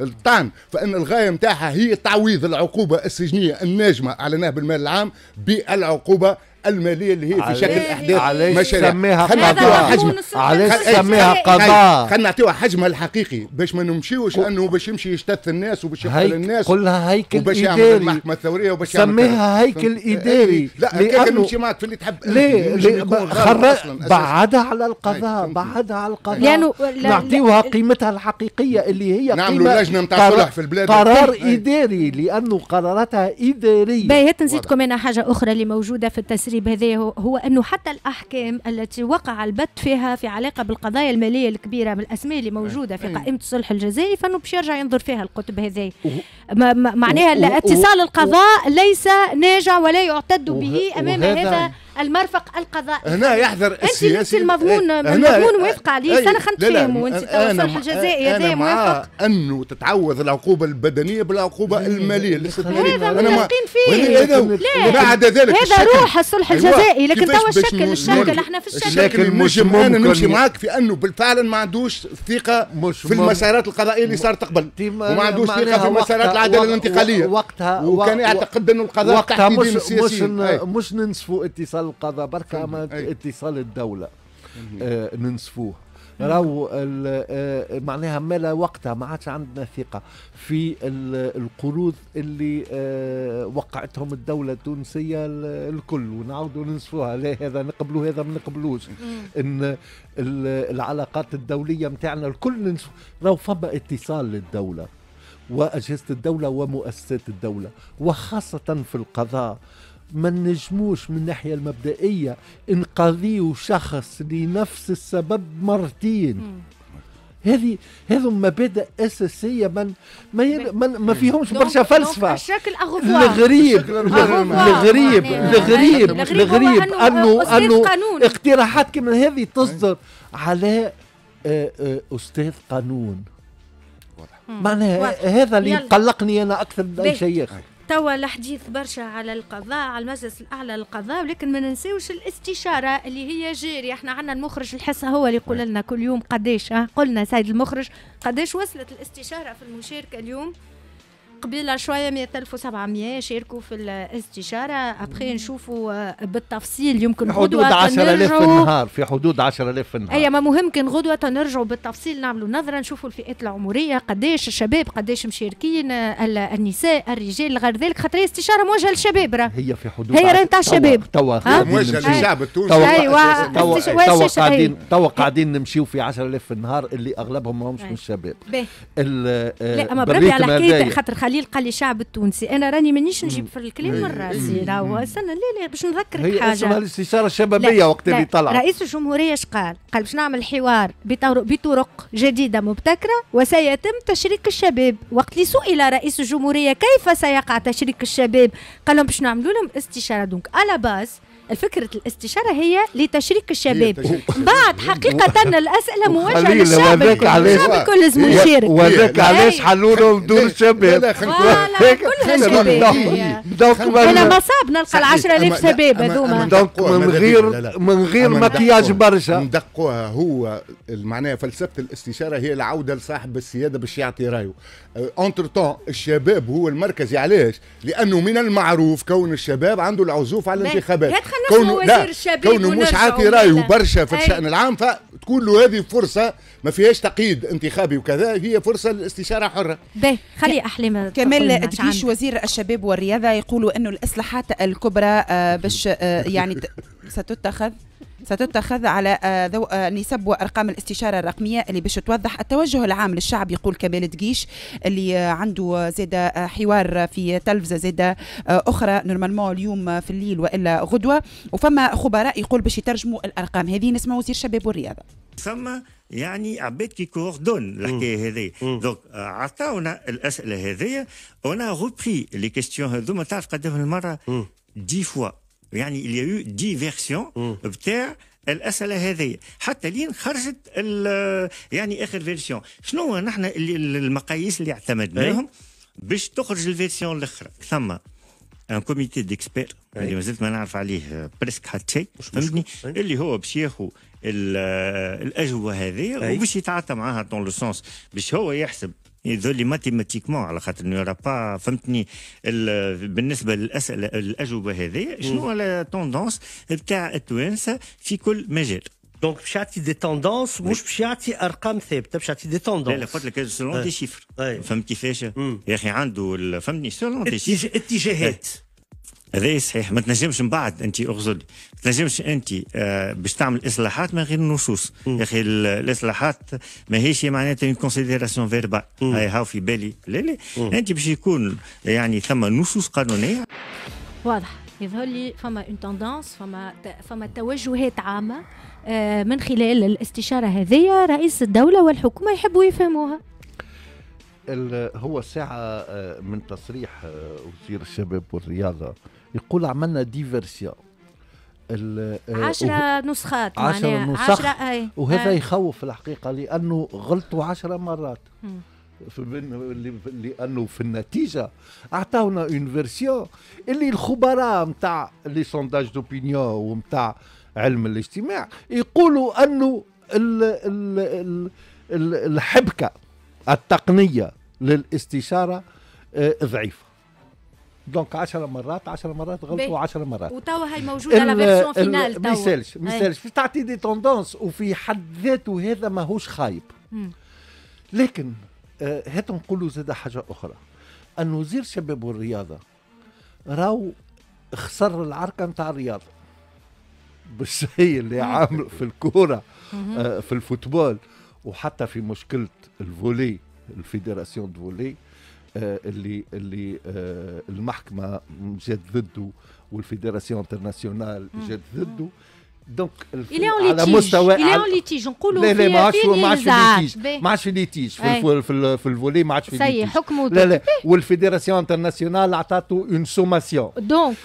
للطعن فإن الغاية نتاعها هي تعويض العقوبة السجنية الناجمة على نهب المال العام بالعقوبة الماليه اللي هي في شكل احداث علاش سميها قضاء حجم علاش سميها قضاء خلينا نعطيوها حجمها الحقيقي باش ما نمشيوش انه باش يمشي يشتت الناس وباش يقتل الناس كلها هيكل وباش يعمل المحكمه الثوريه وباش سميها هيكل إيه. اداري لا كان نمشي معك في اللي تحب ليه بعدها على القضاء بعدها على القضاء لانه نعطيوها قيمتها الحقيقيه اللي هي نعملوا لجنه نتاع صلح في البلاد قرار اداري لانه قراراتها اداريه باهي تنزيدكم انا حاجه اخرى اللي موجوده في التسريب التجربة هذا هو أنه حتى الأحكام التي وقع البت فيها في علاقة بالقضايا المالية الكبيرة بالأسماء اللي موجودة في قائمة الصلح الجزائي فأنه باش يرجع ينظر فيها القطب هذا معناها اتصال القضاء ليس ناجع ولا يعتد به أمام هذا المرفق القضائي هنا يحذر السياسي المضمون إيه، المضمون وافق إيه، عليه إيه، انا خلنا وانت في الجزائر الجزائري هذا موافق انه تتعوض العقوبه البدنيه بالعقوبه الماليه الاستثماريه هذا متفقين فيه لا بعد ذلك هذا روح الصلح أيوة. الجزائي لكن توا الشكل الشكل احنا في الشكل الشكل مش انا نمشي معاك في انه بالفعل ما عندوش ثقه في المسارات القضائيه اللي صارت قبل وما عندوش ثقه في مسارات العداله الانتقاليه وقتها وكان يعتقد انه القضاء وقتها مش مش ننسفوا اتصال القضاء بركة عملت اتصال الدولة آه ننسفوه راهو آه، معناها مالا وقتها ما عادش عندنا ثقة في القروض اللي آه، وقعتهم الدولة التونسية الكل ونعاودوا ننسفوها لا هذا نقبلو هذا ما نقبلوش ان العلاقات الدولية نتاعنا الكل ننسفو راهو فما اتصال للدولة وأجهزة الدولة ومؤسسات الدولة وخاصة في القضاء ما نجموش من الناحية المبدئية انقاذيو شخص لنفس السبب مرتين هذه هذم مبادئ اساسيه من ما ين... من ما فيهمش برشا فلسفه الشكل الغريب الغريب الغريب يعني الغريب انه انه اقتراحات كما هذه تصدر على آه، آه، استاذ قانون معناها هذا اللي قلقني انا اكثر من اي شيء توا الحديث برشا على القضاء على المجلس الاعلى للقضاء ولكن ما ننساوش الاستشاره اللي هي جاريه احنا عندنا المخرج الحصه هو اللي يقول أيوة. لنا كل يوم قداش قلنا سيد المخرج قداش وصلت الاستشاره في المشاركه اليوم قبيله شويه 100 ألف و700 شاركوا في الاستشاره ابخي نشوفوا آه، بالتفصيل يمكن حدود 10000 في النهار في حدود 10000 في النهار اي أيوة، ما مهم كان غدوه تنرجعوا بالتفصيل نعملوا نظره نشوفوا الفئات العمريه قداش الشباب قداش مشاركين آه، النساء الرجال غير ذلك خاطر استشاره موجهه للشباب راه هي في حدود هي راهي نتاع الشباب توا موجهه للشعب التونسي ايوا توا أيوة. قاعدين توا قاعدين نمشيو في 10000 في النهار اللي اغلبهم ماهمش أيوة. من الشباب آه، لا اما بربي على حكايه خاطر خلي اللي يلقى لي شعب التونسي انا راني مانيش نجيب في الكلام من راسي راهو استنى لا لا باش نذكرك حاجه هي اسمها الاستشاره الشبابيه وقت اللي طلع رئيس الجمهوريه اش قال؟ قال باش نعمل حوار بطرق جديده مبتكره وسيتم تشريك الشباب وقت اللي سئل رئيس الجمهوريه كيف سيقع تشريك الشباب قال لهم باش نعملوا لهم استشاره دونك على باز فكره الاستشاره هي لتشريك الشباب بعد حقيقه الاسئله موجهه للشعب الشعب كل لازم يشارك وذاك علاش حلونا إيه. دور الشباب آه، كلها انا ما صعب نلقى ال 10000 شباب هذوما من غير من غير مكياج برشا ندقوها هو معناها فلسفه الاستشاره هي العوده لصاحب السياده باش يعطي رايه اونتر آه، تون الشباب هو المركزي علاش؟ لانه من المعروف كون الشباب عنده العزوف على الانتخابات كونه وزير الشباب كونه مش عاطي رايه برشا في الشأن العام فتكون له هذه فرصة ما فيهاش تقييد انتخابي وكذا هي فرصة للاستشارة حرة باهي خلي أحلام كمال تكيش وزير الشباب والرياضة يقولوا أنه الإصلاحات الكبرى آه، باش آه، يعني ستتخذ ستتخذ على ضوء آه، آه، نسب وارقام الاستشاره الرقميه اللي باش توضح التوجه العام للشعب يقول كمال دقيش اللي آه، عنده زيد حوار في تلفزه زيد اخرى نورمالمون اليوم في الليل والا غدوه وفما خبراء يقول باش يترجموا الارقام هذه نسمع وزير الشباب والرياضه ثم يعني عباد كي كوردون الحكايه هذه دونك عطاونا الاسئله هذه اون غوبري لي كيستيون هذوما تعرف قدام المره دي فوا يعني اللي يو دي فيرسيون بتاع الاسئله هذه حتى لين خرجت يعني اخر فيرسيون شنو هو نحن المقاييس اللي اعتمدناهم باش تخرج الفيرسيون الاخرى ثم ان كوميتي ديكسبير اللي مازلت ما نعرف عليه بريسك حتى شيء فهمتني اللي هو باش ياخذ الاجوبه هذه وباش يتعاطى معاها طون لو سونس باش هو يحسب يذولي ماتيماتيكمون على خاطر انه با فهمتني بالنسبه للاسئله الاجوبه هذه شنو هو التوندونس بتاع التوانسه في كل مجال دونك باش يعطي دي توندونس مش باش يعطي ارقام ثابته باش يعطي دي توندونس لا لا قلت لك سولون دي شيفر فهمت كيفاش يا اخي عنده فهمتني سولون دي شيفر اتجاهات هذا صحيح ما تنجمش من بعد انت اغزل ما تنجمش انت آه، باش تعمل اصلاحات من غير النصوص يا اخي الاصلاحات ماهيش معناتها كونسيديراسيون فيربال هاي هاو في بالي لا لا انت باش يكون يعني ثم نصوص قانونيه واضح يظهر لي فما اون توندونس فما فما توجهات عامه آه، من خلال الاستشاره هذه رئيس الدوله والحكومه يحبوا يفهموها هو ساعة آه، من تصريح وزير الشباب والرياضة يقول عملنا ديفيرسيا آه، عشرة نسخات عشرة نسخ وهذا أي. يخوف الحقيقة لأنه غلطوا عشرة مرات لانه في النتيجه اعطاونا اون فيرسيون اللي الخبراء نتاع لي سونداج دوبينيون ونتاع علم الاجتماع يقولوا انه الـ الـ الـ الحبكه التقنيه للاستشاره آه، ضعيفه دونك 10 مرات 10 مرات غلطوا 10 مرات وتوا هي موجوده لا فيرسيون فينال توا ما يسالش ما يسالش تعطي دي توندونس وفي حد ذاته هذا ماهوش خايب لكن هاتوا آه، هات نقولوا زاد حاجه اخرى ان وزير الشباب والرياضه راو خسر العركه نتاع الرياضه بالشيء اللي عامله في الكوره آه، في الفوتبول وحتى في مشكله الفولي الفيدراسيون دولي آه، اللي اللي آه، المحكمه جات ضده والفيدراسيون انترناسيونال جات ضده دونك على مستوى على ليتيج نقولوا لا لا ما عادش ما عادش في ليتيج ما عادش في ليتيج في, في, في الفولي ما عادش في ليتيج حكموا لا لا والفيدراسيون انترناسيونال عطاته اون سوماسيون دونك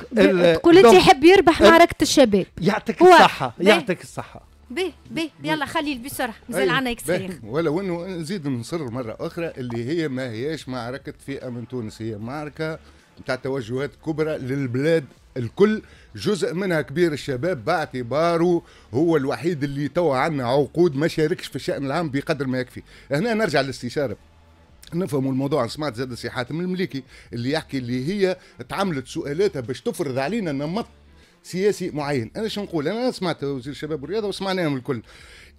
تقول انت يحب يربح معركه الشباب يعطيك الصحه يعطيك الصحه به به يلا خلي بسرعه مازال عنا كثير ولو انه نزيد نصر مره اخرى اللي هي ما هياش معركه فئه من تونس هي معركه نتاع توجهات كبرى للبلاد الكل جزء منها كبير الشباب باعتباره هو الوحيد اللي توا عندنا عقود ما شاركش في الشأن العام بقدر ما يكفي هنا نرجع للاستشارة نفهموا الموضوع سمعت زاد سي حاتم المليكي اللي يحكي اللي هي تعملت سؤالاتها باش تفرض علينا نمط سياسي معين انا شنو نقول انا سمعت وزير الشباب والرياضه وسمعناهم الكل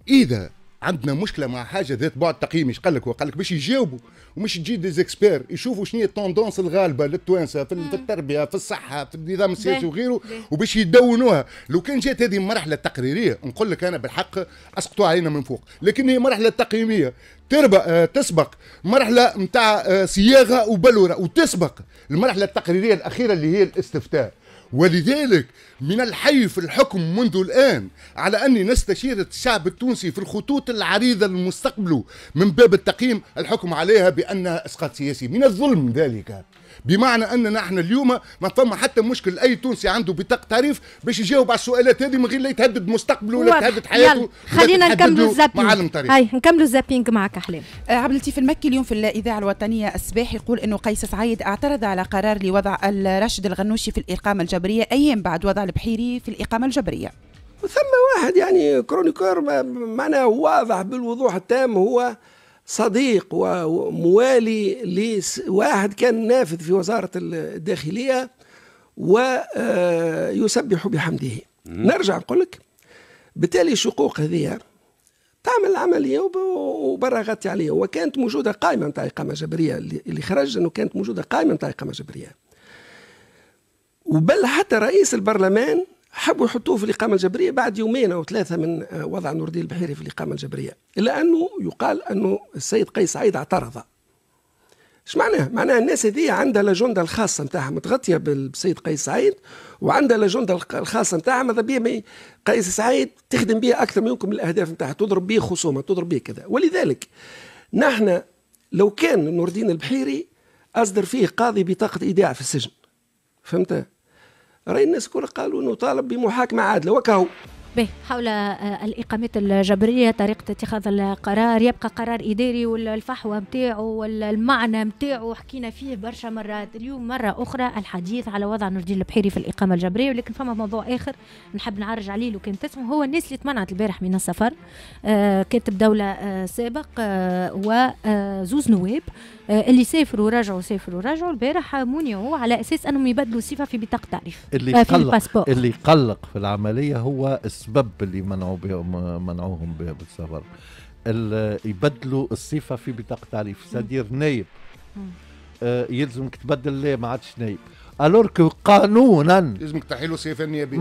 اذا عندنا مشكله مع حاجه ذات بعد تقييمي ايش قال لك وقال لك باش يجاوبوا ومش تجي ديزيكسبير يشوفوا شنو هي التوندونس الغالبه للتوانسه في, في التربيه في الصحه في النظام السياسي وغيره وباش يدونوها لو كان جات هذه المرحله التقريريه نقول لك انا بالحق اسقطوا علينا من فوق لكن هي مرحله تقييميه تربى آه، تسبق مرحله نتاع آه، صياغه وبلوره وتسبق المرحله التقريريه الاخيره اللي هي الاستفتاء ولذلك من الحي في الحكم منذ الآن على أني نستشير الشعب التونسي في الخطوط العريضة لمستقبله من باب التقييم الحكم عليها بأنها إسقاط سياسي من الظلم ذلك بمعنى اننا احنا اليوم ما فما حتى مشكل اي تونسي عنده بطاقه تعريف باش يجاوب على السؤالات هذه من غير لا يتهدد مستقبله ولا تهدد حياته خلينا نكملوا الزابينغ هاي نكملوا الزابينغ معك احلام آه، عبد اللطيف المكي اليوم في الاذاعه الوطنيه الصباح يقول انه قيس سعيد اعترض على قرار لوضع الراشد الغنوشي في الاقامه الجبريه ايام بعد وضع البحيري في الاقامه الجبريه ثم واحد يعني كرونيكور معناه واضح بالوضوح التام هو صديق وموالي لواحد كان نافذ في وزارة الداخلية ويسبح آه، بحمده نرجع نقول لك بالتالي الشقوق هذه تعمل عملية وبرغت عليها وكانت موجودة قائمة نتاع إقامة جبرية اللي خرج أنه كانت موجودة قائمة نتاع إقامة جبرية وبل حتى رئيس البرلمان حبوا يحطوه في الإقامة الجبرية بعد يومين أو ثلاثة من آه، وضع نور الدين البحيري في الإقامة الجبرية إلا أنه يقال أنه السيد قيس سعيد اعترض اش معناه؟ معناه الناس هذه عندها الاجنده الخاصه نتاعها متغطيه بالسيد قيس سعيد وعندها الاجنده الخاصه نتاعها ماذا بيه قيس سعيد تخدم بها اكثر من يمكن من الاهداف نتاعها تضرب به خصومه تضرب به كذا ولذلك نحن لو كان نور الدين البحيري اصدر فيه قاضي بطاقه ايداع في السجن فهمت راي الناس كلها قالوا نطالب بمحاكمه عادله وكهو به حول آه، الإقامات الجبرية طريقة اتخاذ القرار يبقى قرار إداري والفحوه نتاعه والمعنى نتاعه حكينا فيه برشا مرات اليوم مرة أخرى الحديث على وضع نور الدين البحيري في الإقامة الجبرية ولكن فما موضوع آخر نحب نعرج عليه لو كان تسمع هو الناس اللي تمنعت البارح من السفر آه، كاتب دولة آه، سابق وزوز نواب آه، اللي سافروا ورجعوا سافروا ورجعوا البارح منعوا على اساس انهم يبدلوا صفه في بطاقه تعريف اللي آه في الباسبور اللي قلق في العمليه هو السبب اللي منعوا بهم منعوهم به بالسفر يبدلوا الصفه في بطاقه تعريف سدير نايب آه، يلزمك تبدل لا ما عادش نايب الور قانونا لازمك تحيله صفه نيابيه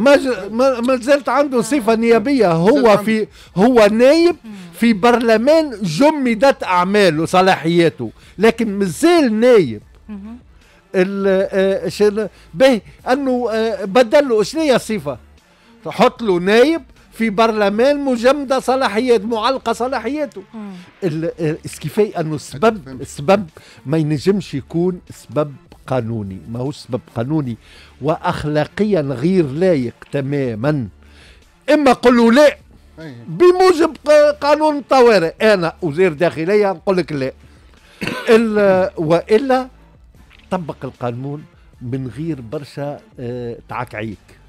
ما زلت عنده آه. صفه نيابيه هو في هو نايب في برلمان جمدت اعماله صلاحياته لكن مازال نايب به آه، انه آه، بدل له شنو هي الصفه؟ حط له نايب في برلمان مجمدة صلاحيات معلقة صلاحياته السكيفي أنه السبب السبب ما ينجمش يكون سبب قانوني ما هو سبب قانوني واخلاقيا غير لايق تماما اما قلوا لا طيب. بموجب قانون الطوارئ انا وزير داخليه نقول لك لا والا طبق القانون من غير برشا آه، تعكعيك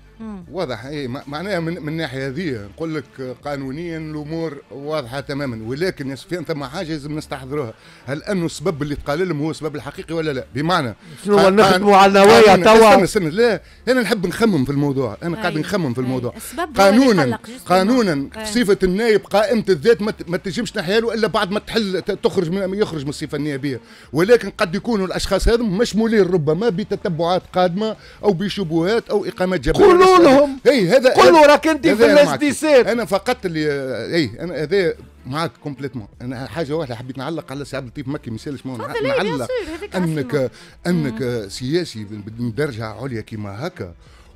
واضح اي معناها من, من الناحيه هذه نقول لك قانونيا الامور واضحه تماما ولكن يا سفيان ثم حاجه لازم نستحضروها هل انه السبب اللي تقال لهم هو السبب الحقيقي ولا لا بمعنى شنو هو نخدموا على النوايا توا استنى لا انا نحب نخمم في الموضوع انا قاعد نخمم في الموضوع قانونا قانونا صفه النائب قائمه الذات ما تجيبش ناحيه له الا بعد ما تحل تخرج من يخرج من الصفه النيابيه ولكن قد يكونوا الاشخاص هذم مشمولين ربما بتتبعات قادمه او بشبهات او اقامه جبهات قولوا لهم اي هذا قولوا راك انت في الاس دي سير انا فقدت اللي اي انا هذا معاك كومبليتمون انا حاجه واحده حبيت نعلق على عبد لطيف مكي مثال شنو نعلق انك انك سياسي من درجه عليا كيما هكا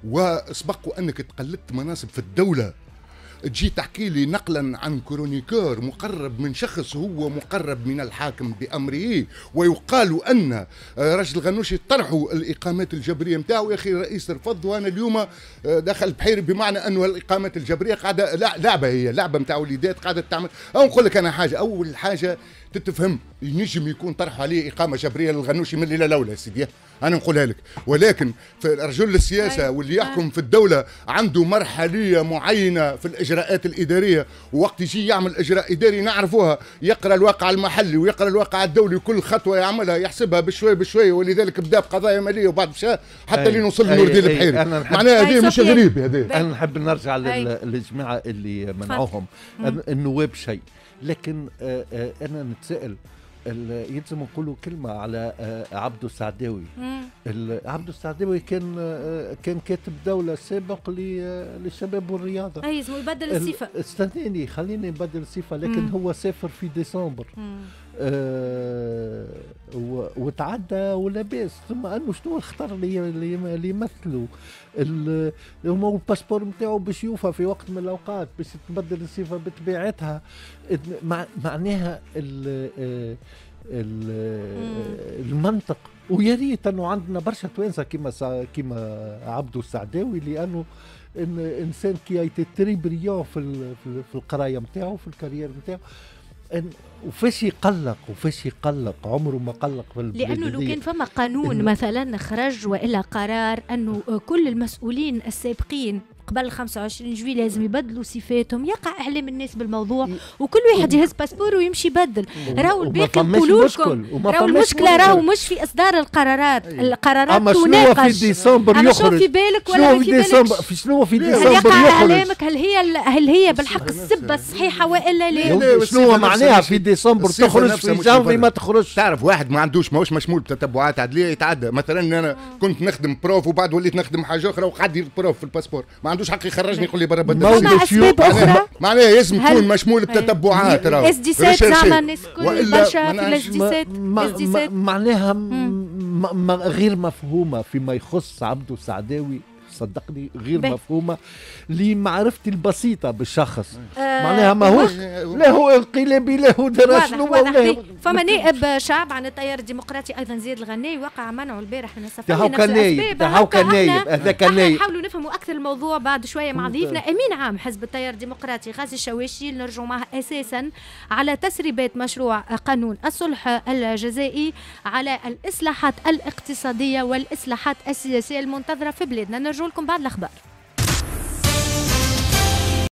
وسبق انك تقلدت مناصب في الدوله تجي تحكي لي نقلا عن كرونيكور مقرب من شخص هو مقرب من الحاكم بأمره ويقال أن آه، رجل غنوشي طرحوا الإقامات الجبرية نتاعو يا أخي الرئيس رفض وأنا اليوم آه، دخل بحيري بمعنى أنه الإقامات الجبرية قاعدة لعبة هي لعبة نتاع وليدات قاعدة تعمل أو نقول لك أنا حاجة أول حاجة تتفهم ينجم يكون طرحوا عليه إقامة جبرية للغنوشي من الليلة الأولى سيدي انا نقولها لك ولكن رجل السياسه واللي يحكم في الدوله عنده مرحليه معينه في الاجراءات الاداريه ووقت يجي يعمل اجراء اداري نعرفوها يقرا الواقع المحلي ويقرا الواقع الدولي كل خطوه يعملها يحسبها بشوي بشوي ولذلك بدا بقضايا ماليه وبعد مشى حتى لين وصل نور الدين البحيري معناها هذه مش غريب هذه انا نحب نرجع للجماعه اللي منعوهم النواب شيء لكن آه، آه، انا نتساءل يلزم نقولوا كلمه على آه، عبدو السعداوي عبدو السعداوي كان آه، كان كاتب دوله سابق للشباب والرياضه اي لازم يبدل الصفه استناني خليني نبدل الصفه لكن مم. هو سافر في ديسمبر آه وتعدى ولاباس ثم انه شنو الخطر اللي يمثله هما الباسبور نتاعو باش يوفى في وقت من الاوقات باش تبدل الصفه بطبيعتها معناها ال المنطق ويا ريت انه عندنا برشا توانسه كيما كيما عبدو السعداوي لانه إن انسان كي ايتي تري بريون في في القرايه نتاعو في الكارير نتاعو وفيش يقلق وفيش يقلق عمره ما قلق في لانه لو كان فما قانون مثلا خرج والا قرار انه كل المسؤولين السابقين قبل 25 جوي لازم يبدلوا صفاتهم يقع اعلام الناس بالموضوع وكل واحد يهز باسبور ويمشي يبدل راهو الباقي نقولوا لكم راهو المشكله راهو مش في اصدار القرارات القرارات أما شنو في ديسمبر يخرج شنو في بالك ولا في, في ديسمبر في شنو في ديسمبر يخرج هل يقع اعلامك هل هي هل هي بالحق السبه الصحيحه والا لا شنو معناها في ديسمبر تخرج في جانفي ما تخرجش تعرف واحد ما عندوش ماهوش مشمول بتتبعات عدليه يتعدى مثلا انا كنت نخدم بروف وبعد وليت نخدم حاجه اخرى وقعد بروف في الباسبور ما عندوش حق يخرجني يقول لي برا بدل فما اسباب اخرى معناها لازم تكون مشمول بتتبعات راهو اس دي سات زعما الناس الكل برشا معناها غير مفهومه فيما يخص عبدو السعداوي صدقني غير بيه. مفهومه لمعرفتي البسيطه بالشخص آه معناها ماهوش لا هو انقلابي لا هو درا شنو فما نائب شعب عن التيار الديمقراطي ايضا زياد الغني وقع منعه البارح من السفر تهو كان نايب تهو كان نايب هذاك نايب نحاولوا نفهموا اكثر الموضوع بعد شويه مع ضيفنا امين عام حزب التيار الديمقراطي غازي الشواشي نرجعوا معه اساسا على تسريبات مشروع قانون الصلح الجزائي على الاصلاحات الاقتصاديه والاصلاحات السياسيه المنتظره في بلادنا نرجعوا لكم بعد الاخبار